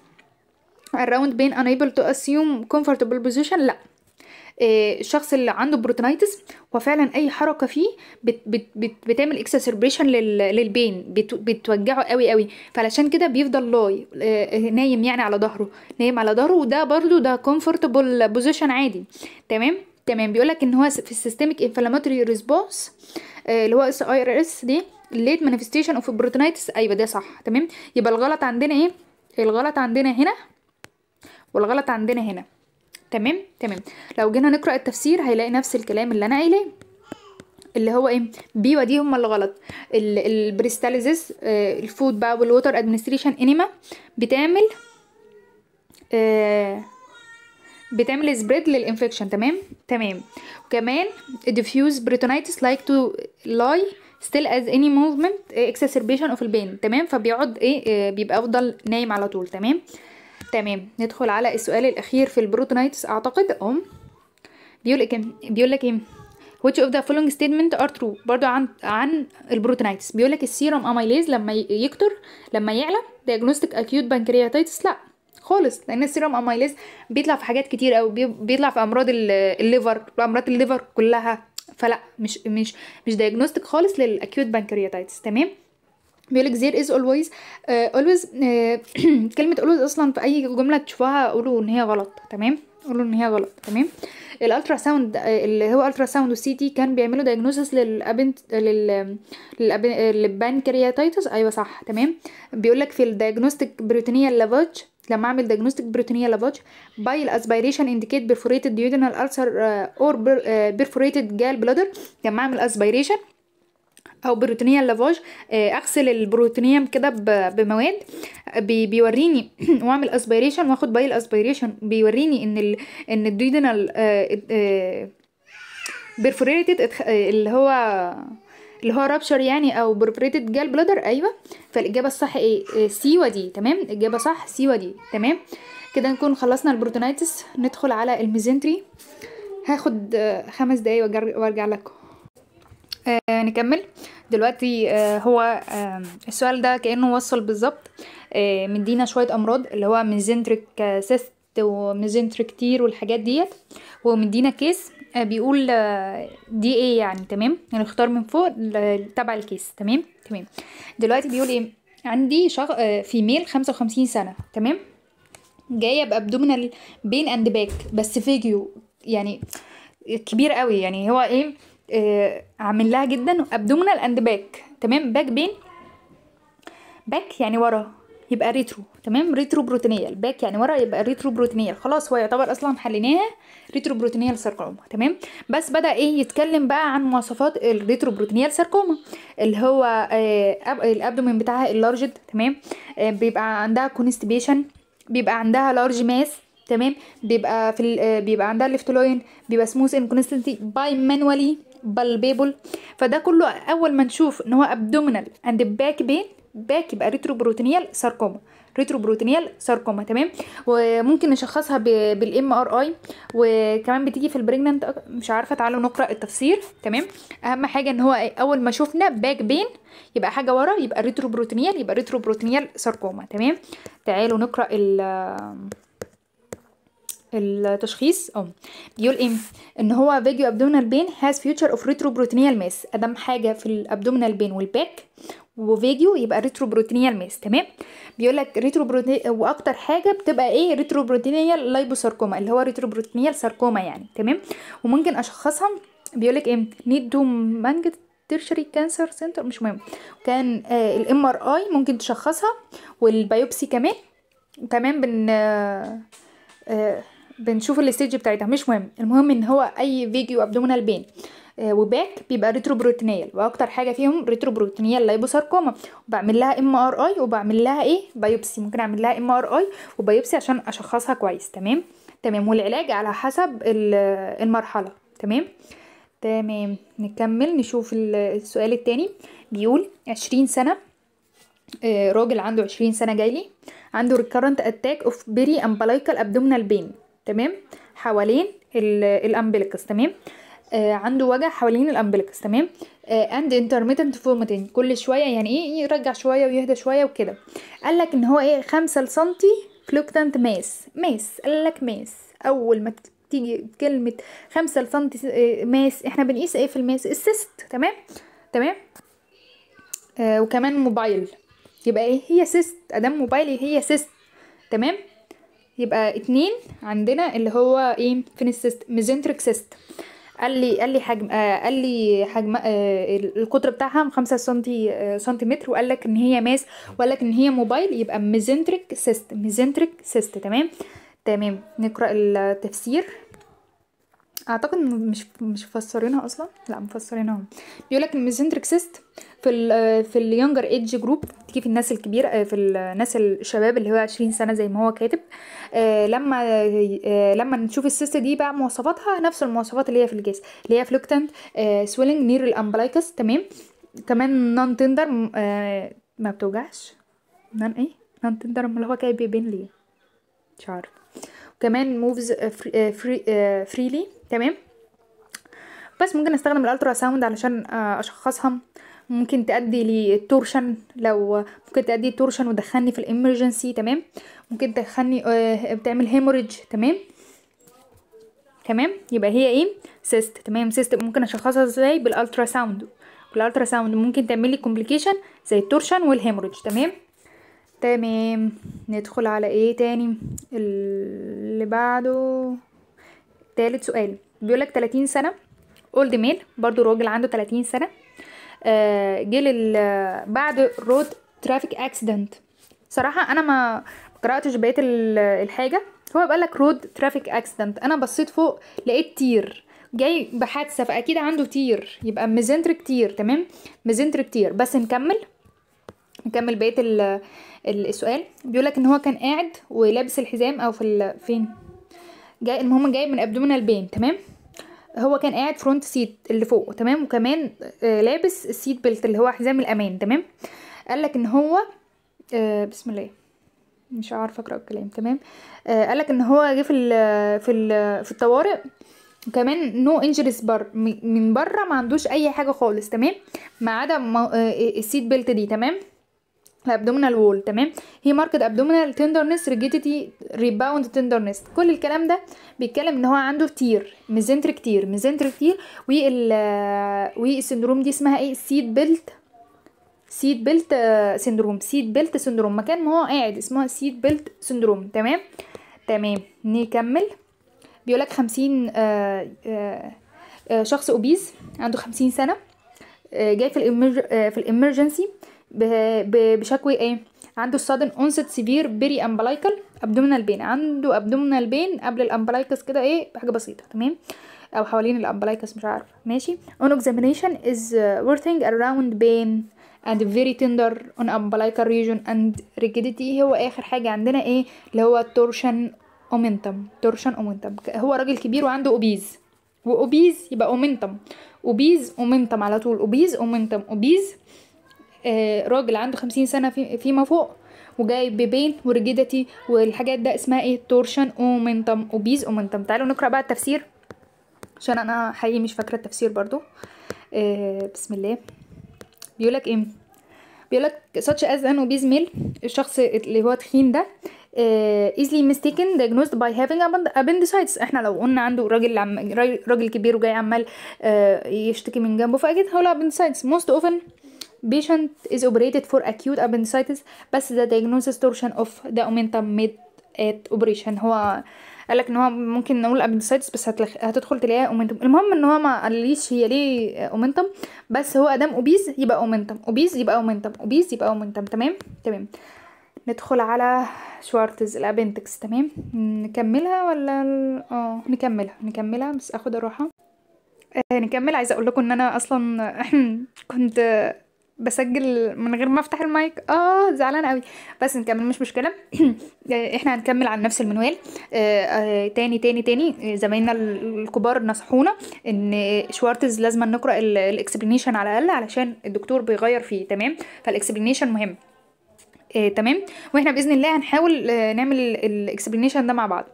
around being unable to assume comfortable position لا إيه، الشخص اللي عنده بروتونايتس هو فعلا اي حركه فيه بت بت بت بتعمل اكسسربريشن للبين بت بتوجعه قوي قوي فعلشان كده بيفضل لاي نايم يعني على ظهره نايم على ظهره وده برضو ده كومفورتبل بوزيشن عادي تمام تمام بيقولك ان هو في السيستميك انفلاماتوري ريسبونس اللي هو اس اي ار اس دي ليت مانيفستيشن اوف بروتونايتس ايوه ده صح تمام يبقى الغلط عندنا ايه الغلط عندنا هنا والغلط عندنا هنا تمام تمام لو جينا نقرا التفسير هيلاقي نفس الكلام اللي انا قايلاه اللي هو ايه بي ودي هما اللي غلط البريستاليزيس آه، الفود بقى والووتر ادمنستريشن انيما بتعمل آه، بتعمل سبريد للانفكشن تمام تمام وكمان diffuse بريتونايتس like to lie still as any movement آه، exacerbation of البين تمام فبيقعد ايه بيبقى افضل نايم على طول تمام تمام ندخل على السؤال الاخير في البروتونايتس اعتقد ام بيقول لك بيقول لك ايه which of the following statement are true برضو عن عن البروتونايتس بيقول لك السيروم اميليز لما يكتر لما يعلى diagnostic acute pancreatitis لا خالص لان السيروم اميليز بيطلع في حاجات كتير او بيطلع في امراض الليفر امراض الليفر كلها فلا مش مش مش دايجنوستيك خالص للاكيوت بانكرياتايتس تمام بيقولك زير از اولويز اولويز كلمه اولويز اصلا في اي جمله تشوفها قولوا ان هي غلط تمام قولوا ان هي غلط تمام الالترا ساوند آه، اللي هو الترا ساوند والسي تي كان بيعملوا دايجنوستس للابنت لل للبانكرياتايتس ايوه صح تمام بيقول لك في الدايجنوستيك بروتينيه لافاج لما اعمل دايجنوستيك بروتينيه لافاج باي الاسبيريشن انديكيت بيرفوريتد ديودينال السر اور بيرفوريتد جال بلادر لما اعمل اسبيريشن او بروتينيه لافوج آه، اغسل البروتينيوم كده بمواد بي بيوريني واعمل اسبيريشن واخد باي الاسبيريشن بيوريني ان ال ان الديودينال آه، بيرفوريتد آه، اللي هو اللي هو رابشر يعني او برفريتد جال بلادر ايوه فالاجابه الصح ايه سيوا دي تمام الاجابه صح سيوا دي تمام كده نكون خلصنا البروتونايتس ندخل على الميزنتري هاخد خمس دقايق وارجع لكم آه نكمل دلوقتي آه هو آه السؤال ده كأنه وصل بالظبط آه مدينا شوية أمراض اللي هو ميزنتريك سيست وميزنتريك كتير والحاجات ديت ومدينا كيس آه بيقول آه دي ايه يعني تمام نختار من فوق تبع الكيس تمام تمام دلوقتي بيقول ايه عندي شخ... آه في خمسة وخمسين سنة تمام جايه بابدومينال بين اند باك بس فيجيو يعني كبير قوي يعني هو ايه آه، عاملها لها جدا ابدومينال اند باك تمام باك بين باك يعني ورا يبقى ريترو تمام ريترو بروتينيال باك يعني ورا يبقى ريترو بروتينيال خلاص هو يعتبر اصلا حليناها ريترو بروتينيال ساركوما تمام بس بدا ايه يتكلم بقى عن مواصفات الريترو بروتينيال ساركوما اللي هو آه الابدومين بتاعها اللارجد تمام آه بيبقى عندها كونستيبيشن بيبقى عندها لارج ماس تمام بيبقى في آه، بيبقى عندها الليفتولوين بيبقى سموث كونستنتي باي مانوالي بالبيبل فده كله اول ما نشوف ان هو ابدومينال اند باك بين باك يبقى ريترو بروتينيال ساركوما ريترو بروتينيال ساركوما تمام وممكن نشخصها بالام ار اي وكمان بتيجي في البريجننت مش عارفه تعالوا نقرا التفسير تمام اهم حاجه ان هو اول ما شفنا باك بين يبقى حاجه ورا يبقى ريترو بروتينيال يبقى ريترو بروتينيال ساركوما تمام تعالوا نقرا ال التشخيص اه بيقول ايه ان هو فيديو ابدومينال بين هاز فيوتشر اوف ريترو بروتينيال ماس ادم حاجه في الابدومينال بين والباك وفيديو يبقى ريترو بروتينيال ماس تمام بيقول لك ريتروبروتينيال واكتر حاجه بتبقى ايه ريترو بروتينيال لايبوساركوما اللي هو ريترو بروتينيال ساركوما يعني تمام وممكن اشخصها بيقول لك ايه نيد دو مانجت تيرشري كانسر سنتر مش مهم كان آه الام ار اي ممكن تشخصها والبيوبسي كمان تمام بن آه آه بنشوف الستيج بتاعتها مش مهم المهم ان هو اي فيجيو ابدومينال بين وباك بيبقى ريتروبروتينيال واكتر حاجه فيهم ريتروبروتينيال لايبوساركوما بعمل لها ام ار اي وبعمل لها ايه بايوبسي ممكن اعمل لها ام ار اي وبايوبسي عشان اشخصها كويس تمام تمام والعلاج على حسب آه، المرحله تمام تمام نكمل نشوف آه، السؤال التاني بيقول عشرين سنة آه، راجل عنده عشرين سنة جايلي عنده recurrent اتاك اوف بيري امبلايكال ابدومينال بين تمام حوالين الامبليكس تمام آه عنده وجع حوالين الامبليكس تمام اند انترميتنت فورمتين كل شويه يعني ايه يرجع شويه ويهدى شويه وكده قال لك ان هو ايه 5 سم فلوكتانت ماس ماس قال لك ماس اول ما تيجي كلمه 5 سم ماس احنا بنقيس ايه في الماس السيست تمام تمام آه وكمان موبايل يبقى ايه هي سيست ادام موبايل هي سيست تمام يبقى اتنين عندنا اللي هو ايه فين السيستم ميزنتريك سيست قال لي قال لي حجم آه قال لي حجم آه القطر بتاعها 5 سنتي آه سنتيمتر وقال لك ان هي ماس وقال لك ان هي موبايل يبقى ميزنتريك سيست ميزنتريك سيست تمام تمام نقرا التفسير اعتقد مش مش مفسرينها اصلا لا مفسرينها بيقول لك الميزنتريك سيست في ال آه، في اليونجر ايدج جروب بتيجي في الناس الكبير آه، في الناس الشباب اللي هو 20 سنه زي ما هو كاتب آه، لما لما نشوف السيست دي بقى مواصفاتها نفس المواصفات اللي هي في الجيس اللي هي فلوكتنت سويلنج نير الامبلايكس تمام كمان نون تندر ما بتوجعش نون ايه نون تندر اللي هو كاتب بين ليه مش عارف كمان موفز فري فريلي تمام بس ممكن استخدم الالترا ساوند علشان اشخصها ممكن تأدي للتورشن لو ممكن تأدي التورشن وتدخلني في الامرجنسي تمام ممكن تدخلني بتعمل آه، هيموريدج تمام تمام يبقى هي ايه سيست تمام سيست ممكن اشخصها ازاي بالالترا ساوند بالالترا ساوند ممكن تعمل لي كومبليكيشن زي التورشن والهيموريدج تمام تمام ندخل على ايه تاني اللي بعده تالت سؤال بيقولك 30 سنه اولد ميل برضو راجل عنده 30 سنه آه، جه بعد رود ترافيك اكسيدنت صراحه انا ما قراتش بقيه الحاجه هو بقى لك رود ترافيك اكسيدنت انا بصيت فوق لقيت تير جاي بحادثه فاكيد عنده تير يبقى ميزنتريك تير تمام ميزنتريك تير بس نكمل نكمل بقيه السؤال بيقول لك ان هو كان قاعد ولابس الحزام او في فين جاي المهم جاي من ابدومينال بين تمام هو كان قاعد فرونت سيت اللي فوق تمام وكمان آه، لابس السيت بيلت اللي هو حزام الامان تمام قال لك ان هو آه، بسم الله مش عارفه اقرا الكلام تمام آه، قال لك ان هو جه في الـ في الـ في الطوارئ وكمان نو انجريز بر من بره ما عندوش اي حاجه خالص تمام ما عدا السيت بيلت دي تمام الابدومينال وول تمام هي ماركت ابدومينال تندرنس ريجيتيتي ريباوند تندرنس كل الكلام ده بيتكلم ان هو عنده تير ميزنتريك تير ميزنتريك تير وال والسندروم دي اسمها ايه سيد بيلت سيد بيلت سندروم سيد بيلت سندروم مكان ما هو قاعد اسمها سيد بيلت سندروم تمام تمام نكمل بيقولك خمسين 50 آه، آه، آه، شخص اوبيز عنده خمسين سنه جاي في الامر في الامرجنسي بشكوى ايه عنده sudden onset severe بري امبلايكل ابدومينال بين عنده ابدومينال بين قبل الامبلايكس كده ايه بحاجه بسيطه تمام او حوالين الامبلايكس مش عارفه ماشي on examination is uh, worthing around pain and very tender on umbilical region and rigidity هو اخر حاجه عندنا ايه اللي هو torsion omentum torsion omentum هو راجل كبير وعنده اوبيز واوبيز يبقى omentum اوبيز omentum على طول اوبيز omentum اوبيز آه، راجل عنده خمسين سنة فيما فوق وجايب ببين ورجدتي والحاجات ده اسمها ايه تورشن اومنتم اوبيز اومنتم تعالوا نقرا بقى التفسير عشان انا حقيقي مش فاكره التفسير برضو آه بسم الله بيقولك ايه بيقولك such as an obese male الشخص اللي هو تخين ده آه easily mistaken diagnosed by having appendicitis احنا لو قلنا عنده راجل عم راجل كبير وجاي عمال آه يشتكي من جنبه فاكيد هقول appendicitis most often patient is operated for acute appendicitis بس the diagnosis torsion of the omentum mid at operation هو قالك ان هو ممكن نقول appendicitis بس هتلخ... هتدخل تلاقيها اومنتم المهم ان هو ما قاليش هي ليه اومنتم بس هو ادام اوبيز يبقى اومنتم اوبيز يبقى اومنتم اوبيز يبقى اومنتم تمام تمام ندخل على شوارتز الابنتكس تمام نكملها ولا اه نكملها نكملها بس اخد الراحه آه، نكمل عايزه اقول لكم ان انا اصلا كنت بسجل من غير ما افتح المايك اه زعلان قوي بس نكمل مش مشكله يعني احنا هنكمل على نفس المنوال آه، آه، تاني تاني تاني زمايلنا الكبار نصحونا ان شوارتز لازم نقرا الاكسبلينيشن على الاقل علشان الدكتور بيغير فيه تمام فالاكسبلينيشن مهم آه، تمام واحنا باذن الله هنحاول آه، نعمل الاكسبلينيشن ده مع بعض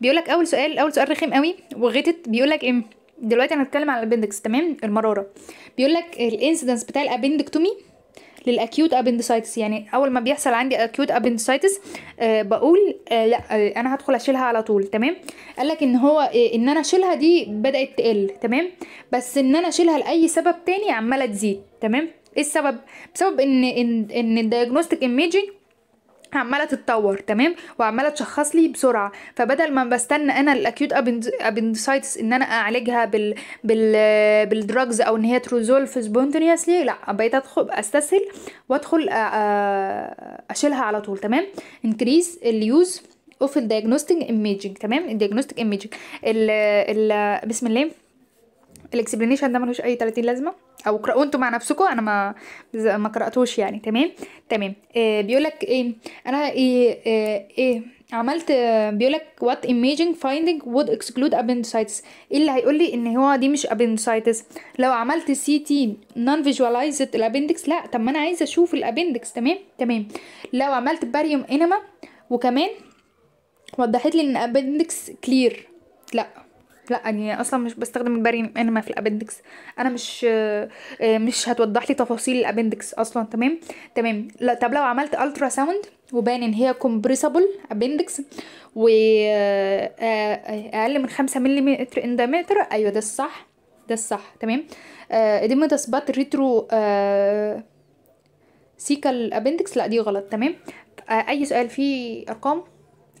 بيقولك اول سؤال اول سؤال رخم قوي وغتت بيقولك ايه دلوقتي انا على الابندكس تمام المراره بيقول لك الانسيدنس بتاع الابندكتومي للاكيوت ابندسايتس يعني اول ما بيحصل عندي اكيوت ابندسايتس آه بقول آه لا آه انا هدخل اشيلها على طول تمام قال لك ان هو آه ان انا اشيلها دي بدات تقل تمام بس ان انا اشيلها لاي سبب تاني عماله تزيد تمام ايه السبب بسبب ان ان ان الدايجنوستيك ايميجنج عماله تتطور تمام وعماله تشخص لي بسرعه فبدل ما بستنى انا الاكيوت ابندسايتس ان انا اعالجها بال بال بالدراجز او ان هي تريزولف سبونتينيوسلي لا بقيت ادخل استسهل وادخل اشيلها على طول تمام انكريز اليوز اوف الدياجنوستيك ايميجنج تمام الدياجنوستيك ايميجنج ال ال بسم الله الاكسبلانيشن ده ملوش اي 30 لازمه او اقرأوا انتوا مع نفسكم انا ما ما قراتوش يعني تمام تمام آه بيقولك ايه انا ايه آه، ايه, عملت آه، بيقولك what imaging finding would exclude appendicitis ايه اللي هيقول لي ان هو دي مش appendicitis لو عملت سي تي non visualized الابندكس لا طب ما انا عايزه اشوف الابندكس تمام تمام لو عملت باريوم انما وكمان وضحت لي ان الابندكس كلير لا لا انا يعني اصلا مش بستخدم البارين انما في الابندكس انا مش آه، مش هتوضح لي تفاصيل الابندكس اصلا تمام تمام لا طب لو عملت الترا ساوند وبان ان هي كومبريسبل ابندكس و آه، آه، اقل من خمسة ملم ان دايمتر ايوه ده الصح ده الصح تمام ادم تثبات ريترو سيكال ابندكس لا دي غلط تمام اي سؤال فيه ارقام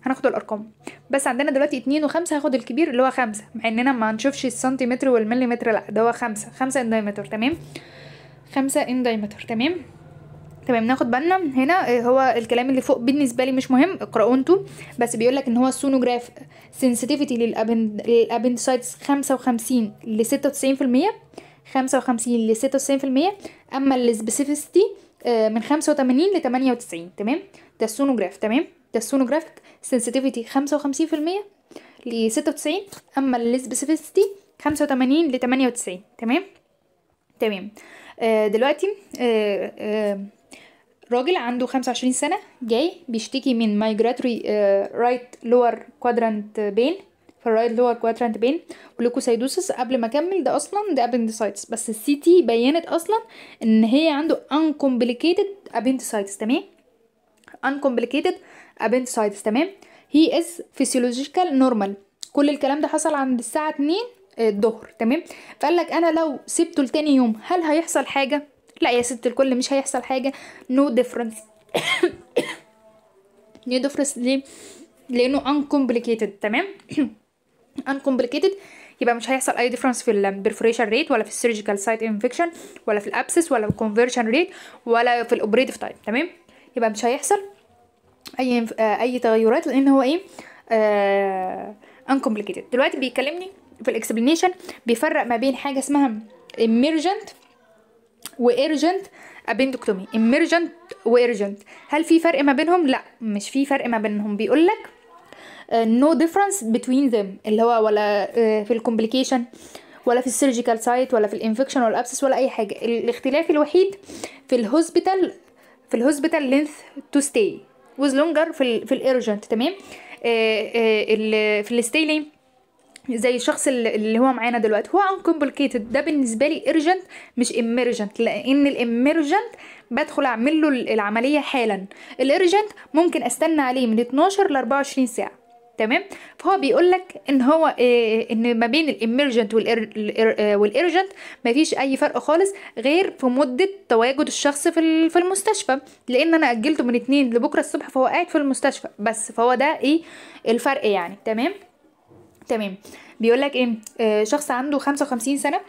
هناخد الارقام بس عندنا دلوقتي اتنين وخمسة هاخد الكبير اللي هو خمسة مع اننا ما هنشوفش السنتيمتر والمليمتر لا ده هو خمسة خمسة ان دايمتر تمام خمسة ان دايمتر تمام تمام ناخد بالنا هنا آه، هو الكلام اللي فوق بالنسبه لي مش مهم اقراوه انتوا بس بيقول لك ان هو السونوجراف سنسيتيفيتي المية 55 ل 96% 55 آه، ل 96% اما السبيسيفيستي من 85 ل 98 تمام ده السونوجراف تمام ده السونوجرافيك سنسيتيفيتي خمسة وخمسين في المية لستة وتسعين أما السبيسيفيستي خمسة وتمانين لتمانية وتسعين تمام تمام آه دلوقتي آه آه راجل عنده خمسة وعشرين سنة جاي بيشتكي من مايجراتوري رايت لور كوادرانت بين في الرايت لور كوادرانت بين جلوكوسايدوسس قبل ما اكمل ده اصلا ده ابندسايتس بس السي تي بينت اصلا ان هي عنده uncomplicated ابندسايتس تمام uncomplicated appendicitis تمام هي از فيسيولوجيكال نورمال كل الكلام ده حصل عند الساعه 2 آه، الظهر تمام فقال لك انا لو سبته لتاني يوم هل هيحصل حاجه لا يا ست الكل مش هيحصل حاجه نو ديفرنس نو ديفرنس ليه لانه انكومبليكيتد تمام انكومبليكيتد يبقى مش هيحصل اي ديفرنس في البرفوريشن ريت ولا في السيرجيكال سايت انفكشن ولا في الابسس ولا في الكونفرشن ريت ولا في الاوبريتيف تايم تمام يبقى مش هيحصل اي آه، اي تغيرات لان هو ايه انكومبليكيتد آه، دلوقتي بيكلمني في الاكسبلينيشن بيفرق ما بين حاجه اسمها emergent وارجنت ابندكتومي emergent وارجنت هل في فرق ما بينهم لا مش في فرق ما بينهم بيقول لك نو ديفرنس بتوين ذم اللي هو ولا uh, في الكومبليكيشن ولا في السيرجيكال سايت ولا في الانفكشن ولا الابسس ولا اي حاجه الاختلاف الوحيد في الهوسبيتال في الهوسبيتال لينث تو ستي ويز لونجر في الـ في الايرجنت تمام آه، آه، في الستيلي زي الشخص اللي هو معانا دلوقتي هو ان كومبليكيتد ده بالنسبه لي ايرجنت مش اميرجنت لان الاميرجنت بدخل اعمل له العمليه حالا الايرجنت ممكن استنى عليه من 12 ل 24 ساعه تمام فهو بيقول لك ان هو إيه ان ما بين الاميرجنت والارجنت مفيش اي فرق خالص غير في مده تواجد الشخص في في المستشفى لان انا اجلته من اتنين لبكره الصبح فهو قاعد في المستشفى بس فهو ده ايه الفرق يعني تمام تمام بيقول لك ايه آه، شخص عنده 55 سنه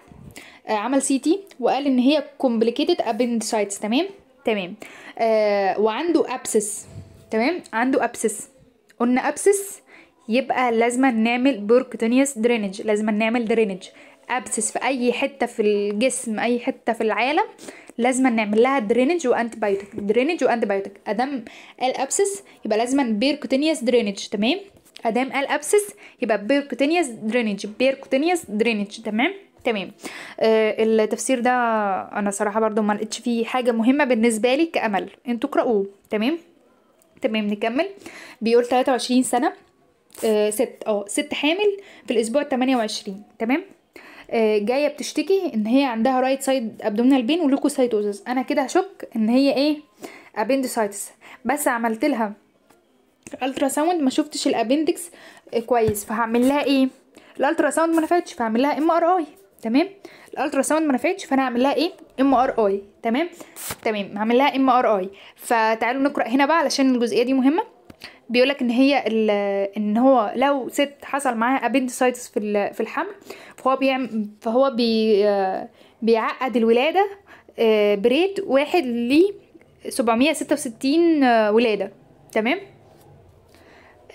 آه، عمل سي تي وقال ان هي كومبليكيتد ابندسايتس تمام تمام آه وعنده ابسس تمام عنده ابسس قلنا ابسس يبقى لازم نعمل بوركوتينيوس درينج لازم نعمل درينج ابسس في اي حته في الجسم اي حته في العالم لازم نعمل لها درينج وانتي بايوتيك درينج وانتي بايوتيك ادام قال ابسس يبقى لازم بيركوتينيوس درينج تمام ادام قال ابسس يبقى بيركوتينيوس درينج بيركوتينيوس درينج تمام تمام آه التفسير ده انا صراحه برضو ما لقيتش فيه حاجه مهمه بالنسبه لي كامل انتوا اقراوه تمام تمام نكمل بيقول 23 سنه آه، ست اه ست حامل في الاسبوع 28 تمام آه، جايه بتشتكي ان هي عندها رايت سايد ابدومينال بين وليكوسايتوزس انا كده هشك ان هي ايه ابندسايتس بس عملت لها الترا ساوند ما شفتش الابندكس كويس فهعمل لها ايه الالترا ساوند ما نفعتش فهعمل لها ام ار اي تمام الالترا ساوند ما نفعتش فانا هعمل لها ايه ام ار اي تمام تمام هعمل لها ام ار اي فتعالوا نقرا هنا بقى علشان الجزئيه دي مهمه بيقولك ان هي ان هو لو ست حصل معاها ابندسايتس في في الحمل فهو بيعمل فهو بي بيعقد الولاده آه، بريت واحد ل 766 آه، ولاده تمام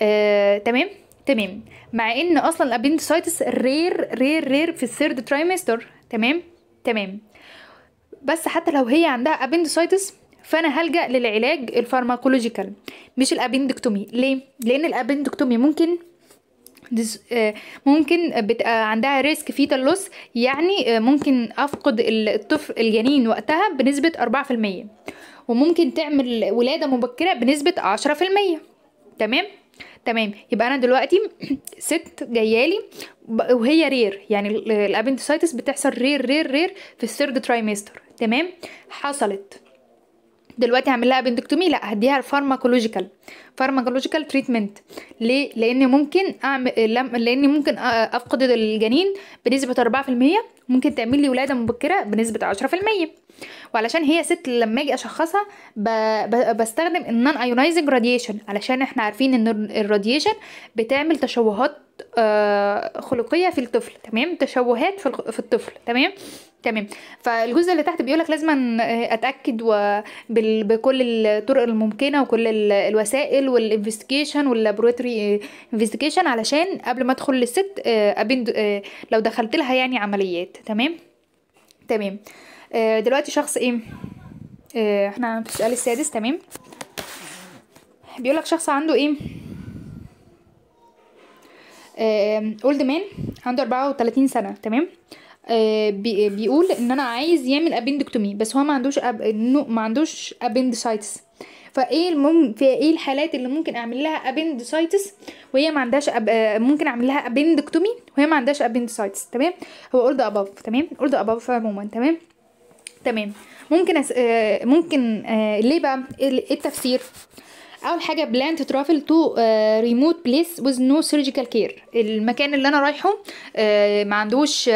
آه، تمام تمام مع ان اصلا الابندسايتس رير رير رير في الثيرد ترايمستر تمام تمام بس حتى لو هي عندها ابندسايتس فانا هلجا للعلاج الفارماكولوجيكال مش الابندكتومي ليه لان الابندكتومي ممكن آه، ممكن بتبقى آه، عندها ريسك فيتال لوس يعني آه، ممكن افقد الطفل الجنين وقتها بنسبه 4% وممكن تعمل ولاده مبكره بنسبه 10% تمام تمام يبقى انا دلوقتي ست جايالي وهي رير يعني الابندسايتس بتحصل رير رير رير في الثيرد ترايمستر تمام حصلت دلوقتي هعمل لها ابندكتومي لا هديها فارماكولوجيكال فارماكولوجيكال تريتمنت ليه لان ممكن اعمل لان ممكن افقد الجنين بنسبه 4% ممكن تعمل لي ولاده مبكره بنسبه 10% وعلشان هي ست لما اجي اشخصها بستخدم النون ايونايزنج راديشن علشان احنا عارفين ان الراديشن بتعمل تشوهات آه، خلقيه في الطفل تمام تشوهات في الطفل تمام تمام فالجزء اللي تحت بيقولك لازم آه، اتاكد بكل الطرق الممكنه وكل الوسائل والانفستيجيشن واللابوراتوري انفستيجيشن علشان قبل ما ادخل للست آه، لو دخلت لها يعني عمليات تمام تمام آه، دلوقتي شخص ايه آه، احنا في السؤال السادس تمام بيقولك شخص عنده ايه اولد مان عنده 34 سنه تمام آه، بي بيقول ان انا عايز يعمل ابندكتومي بس هو ما عندوش أب... ما عندوش ابندسايتس فايه المم... في ايه الحالات اللي ممكن اعمل لها ابندسايتس وهي ما عندهاش أب... ممكن اعمل لها ابندكتومي وهي ما عندهاش ابندسايتس تمام هو اولد اباف تمام اولد اباف عموما تمام تمام ممكن أس... آه، ممكن آه، ليه بقى إيه إيه التفسير اول حاجه بلانت ترافل تو ريموت بليس وذ نو سيرجيكال كير المكان اللي انا رايحه آه، ما عندوش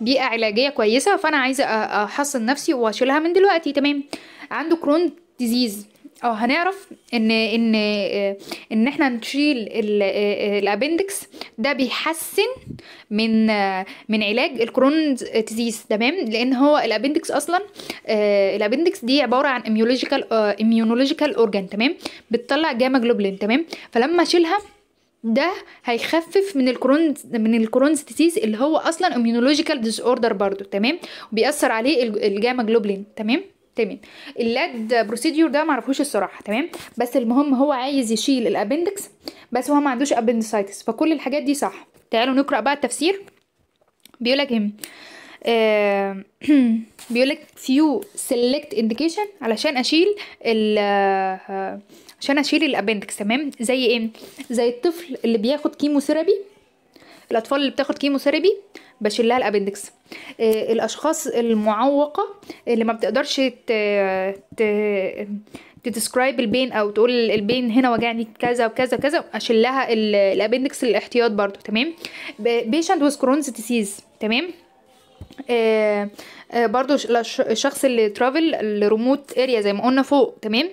بيئه علاجيه كويسه فانا عايزه احصن نفسي واشيلها من دلوقتي تمام عنده كرون ديزيز اه هنعرف ان ان ان احنا نشيل الابندكس ده بيحسن من من علاج الكرونز ديزيز تمام لان هو الابندكس اصلا آه، الابندكس دي عباره عن اميولوجيكال اميونولوجيكال اورجان تمام بتطلع جاما جلوبلين تمام فلما اشيلها ده هيخفف من الكرونز من الكرونز ديزيز اللي هو اصلا اميونولوجيكال ديس اوردر برضو تمام وبيأثر عليه الجاما جلوبلين تمام تمام اللاد بروسيدور ده معرفوش الصراحه تمام بس المهم هو عايز يشيل الابندكس بس هو ما عندوش ابندسايتس فكل الحاجات دي صح تعالوا نقرا بقى التفسير بيقولك ايه آه، بيقولك فيو سيلكت انديكيشن علشان اشيل ال عشان اشيل الابندكس تمام زي ايه زي الطفل اللي بياخد كيموثيرابي الاطفال اللي بتاخد كيموثيرابي بشيلها الابندكس آه، الاشخاص المعوقه اللي ما بتقدرش ت... تديسكرايب البين او تقول البين هنا وجعني كذا وكذا وكذا اشيل لها الابندكس الاحتياط برضو تمام بيشنت ويز كرونز ديسيز تمام آه آه برضو الشخص اللي ترافل الريموت اريا زي ما قلنا فوق تمام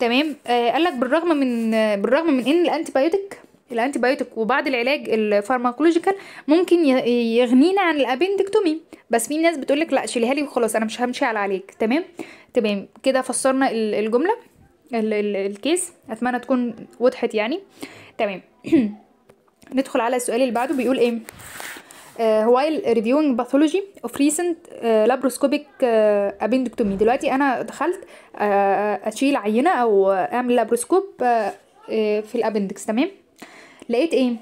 تمام آه قالك بالرغم من بالرغم من ان الانتي بايوتيك الانتي بايوتيك وبعض العلاج الفارماكولوجيكال ممكن يغنينا عن الابندكتومي بس في ناس بتقول لك لا شيليها لي وخلاص انا مش همشي على عليك تمام تمام كده فسرنا الجمله ال ال الكيس اتمنى تكون وضحت يعني تمام ندخل على السؤال اللي بعده بيقول ايه آه، while reviewing باثولوجي اوف ريسنت لابروسكوبيك ابندكتومي دلوقتي انا دخلت آه، آه، اشيل عينه او اعمل لابروسكوب في الابندكس تمام لقيت ايه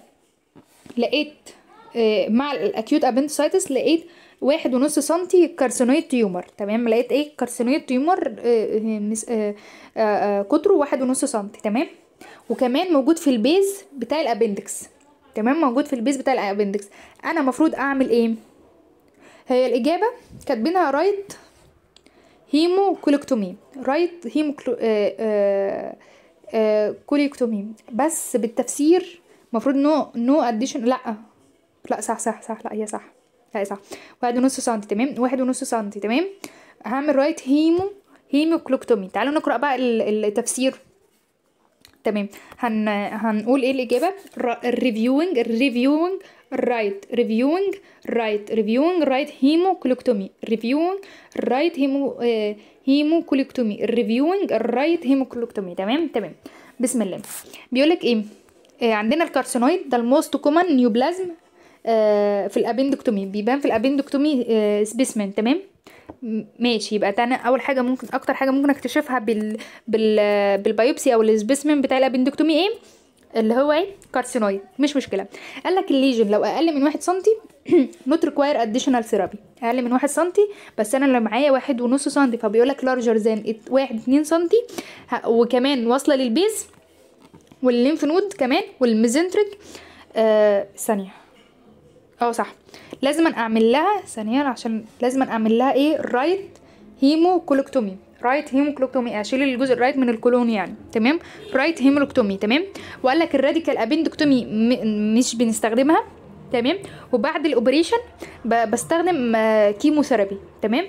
لقيت إيه مع الاكيوت ابندسايتس لقيت واحد ونص سنتي كارسينويد تيومر تمام لقيت ايه كارسينويد تيومر آه آه قطره آه، آه، آه، واحد ونص سنتي تمام وكمان موجود في البيز بتاع الابندكس تمام موجود في البيز بتاع الابندكس انا مفروض اعمل ايه هي الاجابه كاتبينها رايت هيمو كوليكتومي رايت هيمو كوليكتومي بس بالتفسير المفروض نو نو اديشن لا لا صح صح صح لا هي صح لا هي صح واحد ونص سنتي تمام واحد ونص سنتي تمام هعمل رايت هيمو هيموكلوكتومي تعالوا نقرا بقى التفسير تمام هن هنقول ايه الاجابه الريفيوينج الريفيوينج رايت ريفيوينج رايت ريفيوينج رايت هيموكلوكتومي ريفيوينج رايت هيمو هيموكلوكتومي ريفيوينج رايت هيموكلوكتومي تمام تمام بسم الله بيقول لك ايه آه، عندنا الكارسينويد ده الموست كومن نيوبلازم آه، في الابندكتومي بيبان في الابندكتومي سبيسمن آه، تمام ماشي يبقى تاني اول حاجه ممكن اكتر حاجه ممكن اكتشفها بال بال بالبايوبسي او السبيسمن بتاع الابندكتومي ايه اللي هو ايه كارسينويد مش مشكله قال لك الليجن لو اقل من واحد سنتي نوت ريكواير اديشنال ثيرابي اقل من واحد سنتي بس انا اللي معايا واحد ونص سنتي فبيقول لك لارجر ذان واحد اتنين سنتي وكمان واصله للبيز والليمف نود كمان والميزنتريك آه ثانيه اه صح لازم اعمل لها ثانيه عشان لازم اعمل لها ايه رايت هيمو كولكتومي رايت كولكتومي اشيل الجزء الرايت من الكولون يعني تمام رايت كولكتومي تمام وقال لك الراديكال ابندكتومي مش بنستخدمها تمام وبعد الاوبريشن بستخدم كيموثيرابي آه، تمام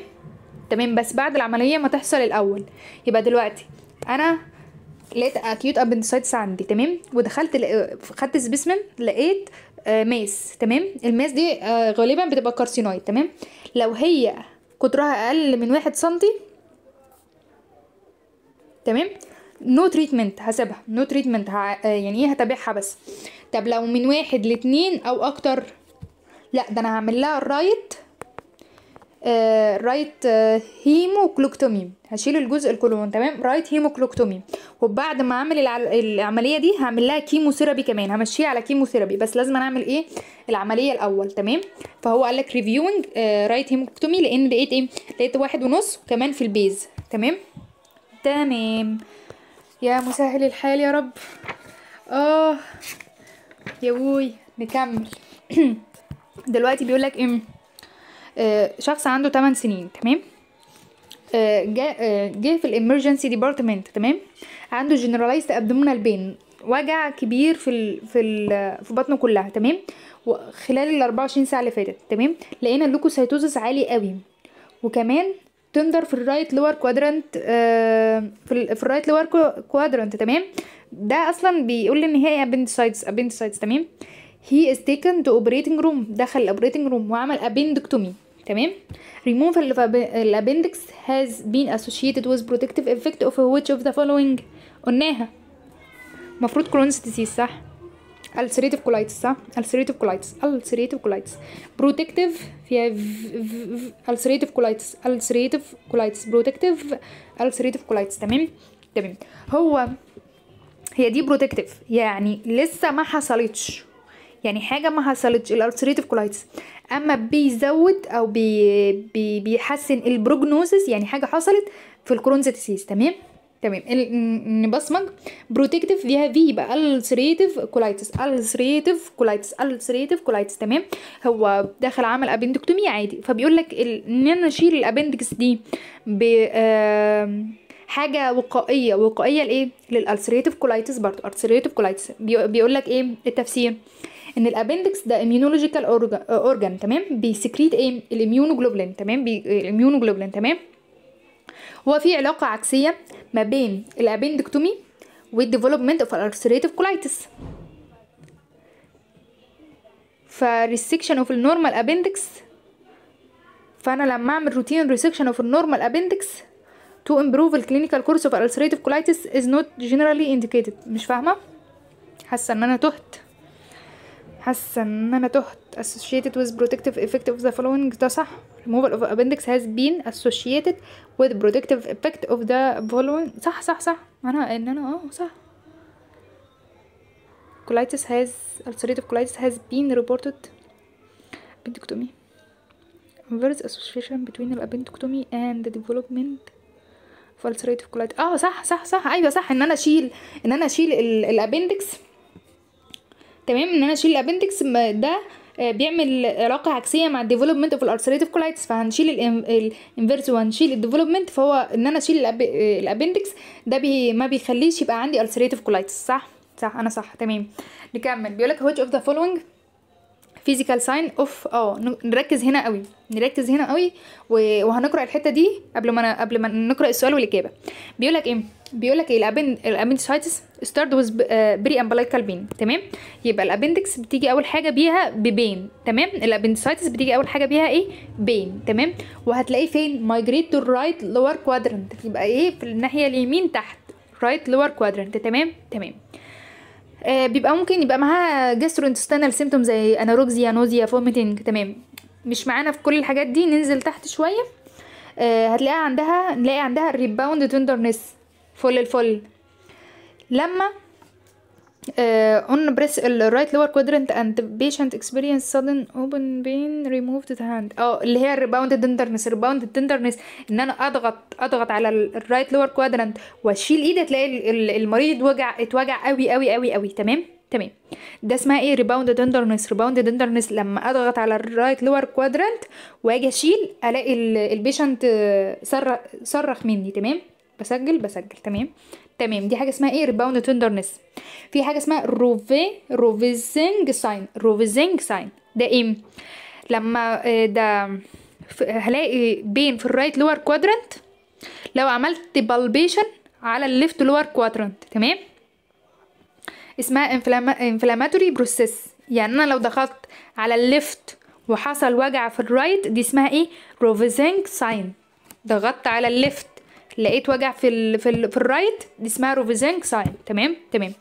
تمام بس بعد العمليه ما تحصل الاول يبقى دلوقتي انا لقيت اكيوت ابندسايتس عندي تمام ودخلت خدت سبيسمن لقيت آه، ماس تمام الماس دي آه، غالبا بتبقى كارسينويد تمام لو هي قطرها اقل من واحد سنتي تمام نو تريتمنت هسيبها نو تريتمنت آه، يعني ايه هتابعها بس طب لو من واحد لاتنين او اكتر لا ده انا هعمل لها الرايت رايت آه، آه، هيموكلوكتومي هشيل الجزء الكولون تمام رايت هيموكلوكتومي وبعد ما اعمل العمليه دي هعمل لها كيموثيرابي كمان همشيها على كيموثيرابي بس لازم اعمل ايه العمليه الاول تمام فهو قال لك ريفيوينج رايت آه، هيموكلوكتومي لان لقيت ايه لقيت واحد ونص كمان في البيز تمام تمام يا مسهل الحال يا رب اه يا بوي نكمل دلوقتي بيقول لك ايه آه، شخص عنده 8 سنين تمام آه، آه، جه في الامرجنسي ديبارتمنت تمام عنده جنرالايزد ابدومينال بين وجع كبير في الـ في الـ في بطنه كلها تمام خلال ال 24 ساعه اللي فاتت تمام لقينا اللوكوسايتوزس عالي قوي وكمان تندر في الرايت لور كوادرانت في, الـ في الرايت لور كوادرانت تمام ده اصلا بيقول ان هي ابندسايتس ابندسايتس تمام هي از تيكن تو اوبريتنج روم دخل الاوبريتنج روم وعمل ابندكتومي تمام removal the appendix has been associated with protective effect of which of the following قلناها مفروض كرونز disease صح ulcerative colitis صح ulcerative colitis ulcerative colitis protective فيها ulcerative colitis ulcerative colitis protective ulcerative colitis تمام تمام هو هي دي بروتكتيف يعني لسه ما حصلتش يعني حاجه ما حصلتش الالتريتيف كولايتس اما بيزود او بي بي بيحسن البروجنوزس يعني حاجه حصلت في الكرونز ديسيز تمام تمام نبصمج بروتكتيف فيها في يبقى السريتيف كولايتس السريتيف كولايتس السريتيف كولايتس تمام هو دخل عمل ابندكتومي عادي فبيقول لك ان انا اشيل الابندكس دي ب حاجه وقائيه وقائيه لايه للالسريتيف كولايتس برضو السريتيف كولايتس بيقول لك ايه التفسير ان الابندكس ده اميونولوجيكال اورجان تمام بيسكريت ايه الاميونوجلوبولين تمام الاميونوجلوبولين تمام هو في علاقه عكسيه ما بين الابندكتومي والديفلوبمنت اوف الارثريتيف كولايتس فريسكشن اوف النورمال ابندكس فانا لما اعمل روتين ريسكشن اوف النورمال ابندكس to improve the clinical course of ulcerative colitis is not generally indicated مش فاهمه حاسه ان انا تهت حاسه ان انا تهت associated with protective effect of the following ده صح removal of appendix has been associated with protective effect of the following صح صح صح انا ان انا اه صح colitis has ulcerative colitis has been reported appendectomy inverse association between the appendectomy and the development of ulcerative colitis اه صح صح صح ايوه صح ان انا اشيل ان انا اشيل الابندكس تمام ان انا اشيل الابندكس ده آه، بيعمل علاقه عكسيه مع الديفلوبمنت اوف الارثريتيف كولايتس فهنشيل الانفيرس وهنشيل الديفلوبمنت فهو ان انا اشيل الابندكس آه، ده بي ما بيخليش يبقى عندي ارثريتيف كولايتس صح صح انا صح تمام نكمل بيقول لك which اوف ذا فولوينج physical sign of اه نركز هنا قوي نركز هنا قوي وهنقرا الحته دي قبل ما أنا قبل ما نقرا السؤال والاجابه بيقول لك ايه بيقول لك ايه الابندسايتس ستارت وذ بري امبلايكال بين تمام يبقى الابندكس بتيجي اول حاجه بيها ببين تمام الابندسايتس بتيجي اول حاجه بيها ايه بين تمام وهتلاقيه فين مايجريت تو رايت لور كوادرنت يبقى ايه في الناحيه اليمين تحت رايت لور كوادرنت تمام تمام آه، بيبقى ممكن يبقى معاها جاسترو انتستانال سيمتوم زي اناروكسيا نوزيا فوميتنج تمام مش معانا في كل الحاجات دي ننزل تحت شويه آه، هتلاقيها عندها نلاقي عندها ريباوند تندرنس فل الفل لما Uh, on press ال right lower quadrant and the patient experience sudden open pain removed the hand اه اللي هي الريباوند tenderness الريباوند tenderness ان انا اضغط اضغط على ال right lower quadrant واشيل ايدي تلاقي المريض وجع اتوجع قوي قوي قوي قوي تمام تمام ده اسمها ايه ريباوند tenderness ريباوند tenderness لما اضغط على ال right lower quadrant واجي اشيل الاقي ال patient آه، صرخ مني تمام بسجل بسجل تمام تمام دي حاجه اسمها ايه ريباوند تندرنس في حاجه اسمها روفي روفيزنج ساين روفيزنج ساين ده ايه لما آه، ده هلاقي بين في الرايت لور كوادرنت لو عملت بالبيشن على الليفت لور كوادرنت تمام اسمها انفلاماتوري بروسيس يعني انا لو دخلت على الليفت وحصل وجع في الرايت دي اسمها ايه روفيزنج ساين ضغطت على الليفت لقيت وجع في الـ في, الـ في الرايت دي اسمها روفيزينج ساين تمام تمام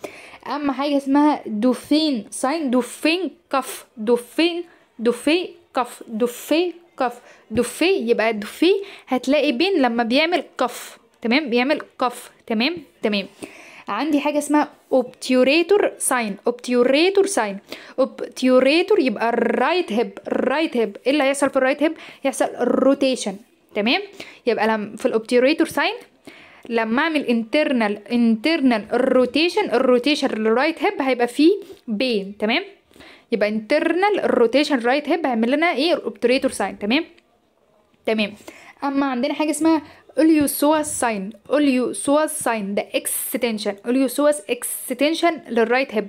اما حاجه اسمها دوفين ساين دوفين كف دوفين دوفي كف دوفي كف دوفي يبقى دوفي هتلاقي بين لما بيعمل كف تمام بيعمل كف تمام تمام عندي حاجه اسمها اوبتيوريتور ساين اوبتيوريتور ساين اوبتيوريتور يبقى الرايت هيب الرايت هيب ايه اللي هيحصل في الرايت هيب يحصل روتيشن تمام يبقى لما في الاوبتيريتور ساين لما اعمل internal internal rotation الروتيشن للرايت هيب هيبقى فيه بين تمام يبقى internal rotation right hip هيعمل لنا ايه الاوبتيريتور ساين تمام تمام اما عندنا حاجه اسمها اليوسواس ساين اليوسواس ساين ده اكستنشن اليوسواس اكستنشن للرايت هيب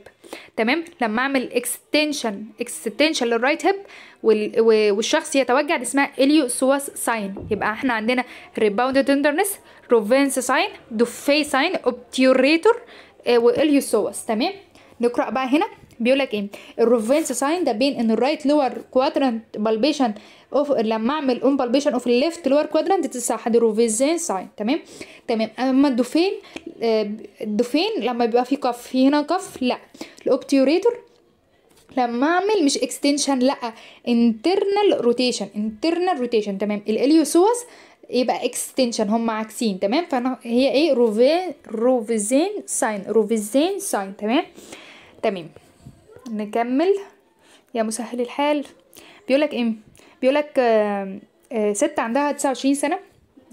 تمام لما اعمل اكستنشن اكستنشن للرايت هيب والشخص دي اسمها اليو سواس ساين يبقى احنا عندنا ريباوند تندرنس روفينس ساين دوفي ساين اوبتيوريتور واليو سواس تمام نقرا بقى هنا بيقول لك ايه الروفينس ساين ده بين ان الرايت لور كوادرانت بالبيشن اوف لما اعمل اون بالبيشن اوف الليفت لور كوادرانت دي الروفيزين ساين تمام تمام اما الدوفين الدوفين آه، لما بيبقى في كف في هنا كف لا الاوبتيوريتور لما اعمل مش اكستنشن لا انترنال روتيشن انترنال روتيشن تمام الاليوسوس يبقى اكستنشن هم عكسين تمام فانا هي ايه روفين روفيزين ساين روفيزين ساين تمام تمام نكمل يا مسهل الحال بيقولك ايه بيقولك آه آه ست عندها 29 سنه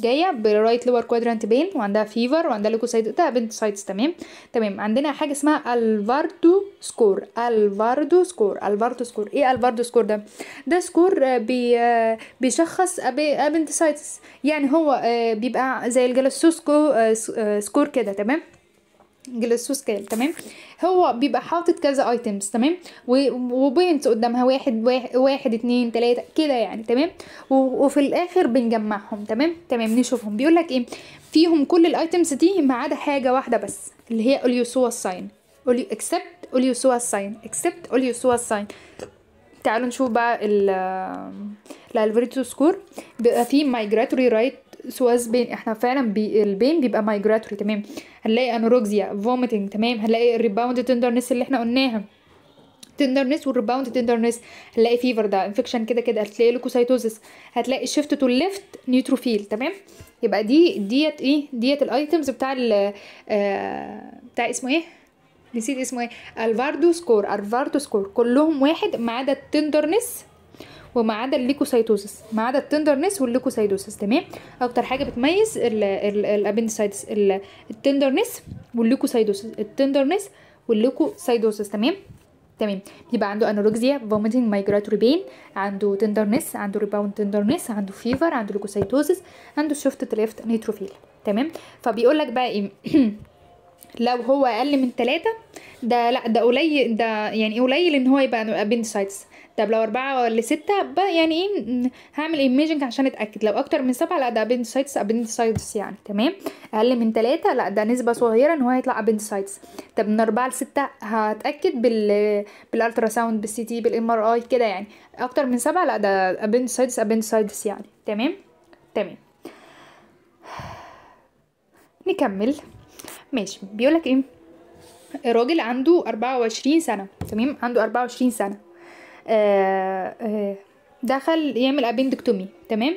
جايه برايت لور كوادرانت بين وعندها فيفر وعندها لوكوسايتها بنتوسايتس تمام تمام عندنا حاجه اسمها الفاردو سكور الفاردو سكور الفاردو سكور ايه الفاردو سكور ده ده سكور بي بيشخص ابنتوسايتس يعني هو آه، بيبقى زي الجلسوسكو سكور آه، آه، كده تمام جلسو سكيل تمام هو بيبقى حاطط كذا ايتمز تمام وبينت قدامها واحد واحد اتنين تلاته كده يعني تمام وفي الاخر بنجمعهم تمام تمام نشوفهم بيقول لك ايه فيهم كل الايتمز دي ما عدا حاجه واحده بس اللي هي اليوسوا الساين اكسبت اليوسوا الساين اكسبت اليوسوا الساين تعالوا نشوف بقى ال الالفريتو سكور بيبقى فيه مايجريتوري رايت سواس بين احنا فعلا بي البين بيبقى مايجراتوري تمام هنلاقي انوروكسيا فوميتنج تمام هنلاقي الريباوند تندرنس اللي احنا قلناها تندرنس والريباوند تندرنس هنلاقي فيفر ده انفكشن كده كده هتلاقي لوكوسايتوزس هتلاقي شيفت تو ليفت نيوتروفيل تمام يبقى دي ديت ايه ديت الايتمز بتاع ال آه، بتاع اسمه ايه نسيت اسمه ايه الفاردو سكور الفاردو سكور كلهم واحد ما عدا التندرنس وما عدا الليكوسايتوسس ما عدا التندرنس والليكوسايتوسس تمام اكتر حاجه بتميز الابندسايتس التندرنس والليكوسايتوسس التندرنس والليكوسايتوسس تمام تمام بيبقى عنده انوركسيا فوميتنج مايجراتوري بين عنده تندرنس عنده ريباوند تندرنس عنده فيفر عنده ليكوسايتوسس عنده شفت ليفت نيتروفيل تمام فبيقول لك بقى ايه لو هو اقل من ثلاثة ده لا ده قليل ده يعني قليل ان هو يبقى ابندسايتس طب لو أربعة ولا ستة يعني إيه هعمل ايميجنج عشان أتأكد لو أكتر من سبعة لا ده أبندسايتس أبندسايتس يعني تمام أقل من تلاتة لا ده نسبة صغيرة إن هو هيطلع أبندسايتس طب من أربعة لستة هتأكد بال بالألترا ساوند بالسي تي بالإم آر أي كده يعني أكتر من سبعة لا ده أبندسايتس أبندسايتس يعني تمام تمام نكمل ماشي بيقولك ايه راجل عنده أربعة وعشرين سنة تمام عنده أربعة وعشرين سنة آه، آه، دخل يعمل ابندكتومي تمام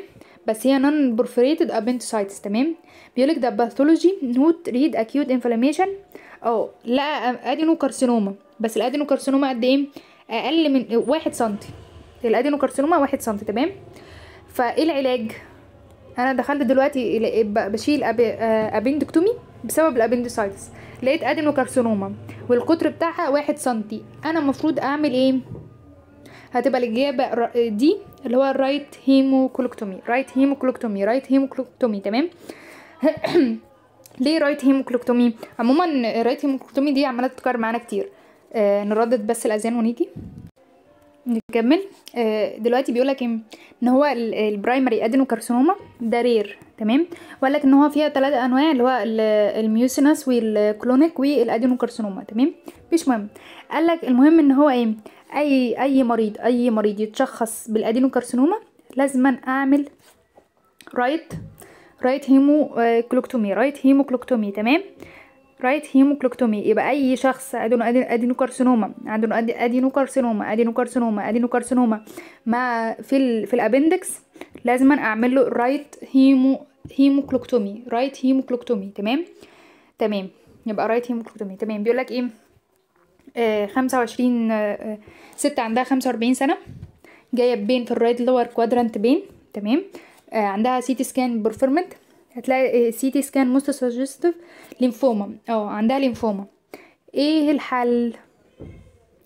بس هي نون بروفريتد ابندسايتس تمام بيقولك ده باثولوجي نوت ريد اكيوت انفلاميشن اه لقى ادينو كارسينوما بس الادينو كارسينوما قد ايه اقل من واحد سنتي الادينو كارسينوما واحد سنتي تمام فايه العلاج انا دخلت دلوقتي بشيل ابندكتومي آه، بسبب الابندسايتس لقيت ادينو كارسينوما والقطر بتاعها واحد سنتي انا المفروض اعمل ايه هتبقى الاجابه دي اللي هو الرايت هيموكولكتومي رايت هيموكولكتومي رايت هيموكولكتومي تمام ليه رايت هيموكولكتومي عموما رايت هيموكولكتومي دي عماله تتكرر معانا كتير آه نردد بس الاذان ونيجي نكمل آه، دلوقتي بيقول لك ان هو البرايمري ادينوكارسينوما ده رير تمام وقال لك ان هو فيها ثلاثه انواع اللي هو الميوسينس والكلونيك والادينوكارسينوما تمام مش مهم قال لك المهم ان هو ايه اي اي مريض اي مريض يتشخص بالادينوكارسينوما لازما اعمل رايت رايت هيمو كلوكتومي رايت هيمو كلوكتومي تمام رايت هيموكلوكتومي يبقى اي شخص عنده كارسينوما ادينو كارسينوما ادينو كارسينوما مع في ال في الابندكس لازم اعمل له رايت هيمو هيموكلوكتومي رايت هيموكلوكتومي تمام تمام يبقى رايت هيموكلوكتومي تمام بيقول لك ايه آه خمسة وعشرين آه, آه، ست عندها خمسة وأربعين سنة جاية بين في الرايت لور كوادرانت بين تمام آه، عندها سيتي سكان بيرفورمنت هتلاقي سي تي سكان موست سجستيف ليمفوما اه عندها ليمفوما ايه الحل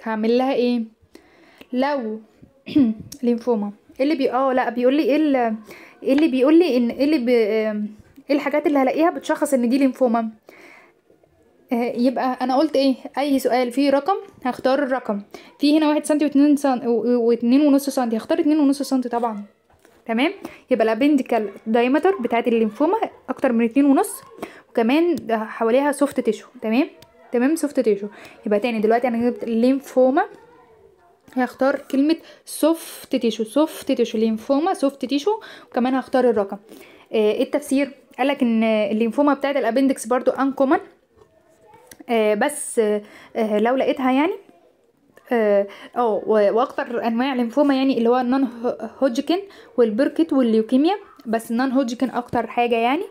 هعمل لها ايه لو ليمفوما إيه اللي بي اه لا بيقول لي ايه اللي, إيه اللي بيقول لي ان إيه اللي بي... ايه الحاجات اللي هلاقيها بتشخص ان دي ليمفوما آه، يبقى انا قلت ايه اي سؤال فيه رقم هختار الرقم في هنا واحد سنتي واتنين سنتي واتنين ونص سنتي هختار اتنين ونص سنتي طبعا تمام يبقى الابنديكال دايمتر بتاعت الليمفوما اكتر من اتنين ونص وكمان حواليها سوفت تيشو تمام تمام سوفت تيشو يبقى تاني دلوقتي انا جبت الليمفوما هختار كلمة سوفت تيشو سوفت تيشو ليمفوما سوفت تيشو وكمان هختار الرقم آه، ايه التفسير قالك ان الليمفوما بتاعت الابندكس برضو انكومن آه بس آه لو لقيتها يعني اه واكتر انواع الليمفوما يعني اللي هو النون هوجكن والبركت والليوكيميا بس النون هوجكن اكتر حاجه يعني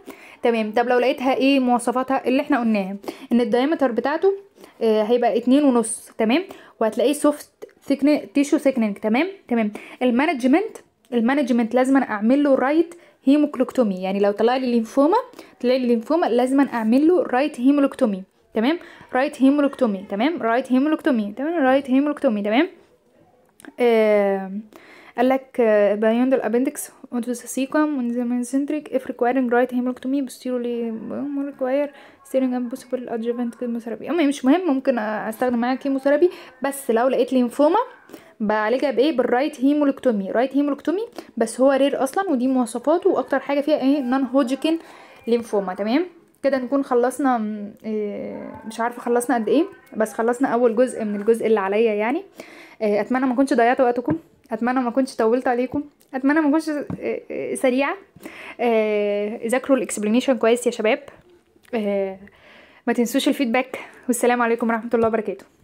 تمام طب لو لقيتها ايه مواصفاتها اللي احنا قلناها ان الدايمتر بتاعته آه هيبقى اتنين ونص تمام وهتلاقيه سوفت تيشو ثيكننج تمام تمام المانجمنت المانجمنت لازم اعمل له رايت هيموكلوكتومي يعني لو طلع لي ليمفوما طلع لي ليمفوما لازم اعمل له رايت هيموكلوكتومي تمام رايت هيمولكتومي تمام رايت هيمولكتومي تمام رايت هيمولكتومي تمام آه، قال لك بايوند آه، الابندكس appendix سيكوم من cecum سنتريك اف mesenteric رايت هيمولكتومي بستيرو لي posteriorly require ام بوسيبل possible كيموثيرابي اما مش مهم ممكن استخدم معاها كيموثيرابي بس لو لقيت لي انفوما بعالجها بايه بالرايت هيمولكتومي رايت هيمولكتومي بس هو رير اصلا ودي مواصفاته واكتر حاجه فيها ايه نون هوجكن ليمفوما تمام كده نكون خلصنا آه، مش عارفه خلصنا قد ايه بس خلصنا اول جزء من الجزء اللي عليا يعني آه، اتمنى ما اكونش ضيعت وقتكم اتمنى ما اكونش طولت عليكم اتمنى ما اكونش آه، سريعه ذاكروا الاكسبلانيشن كويس يا شباب ما تنسوش الفيدباك والسلام عليكم ورحمه الله وبركاته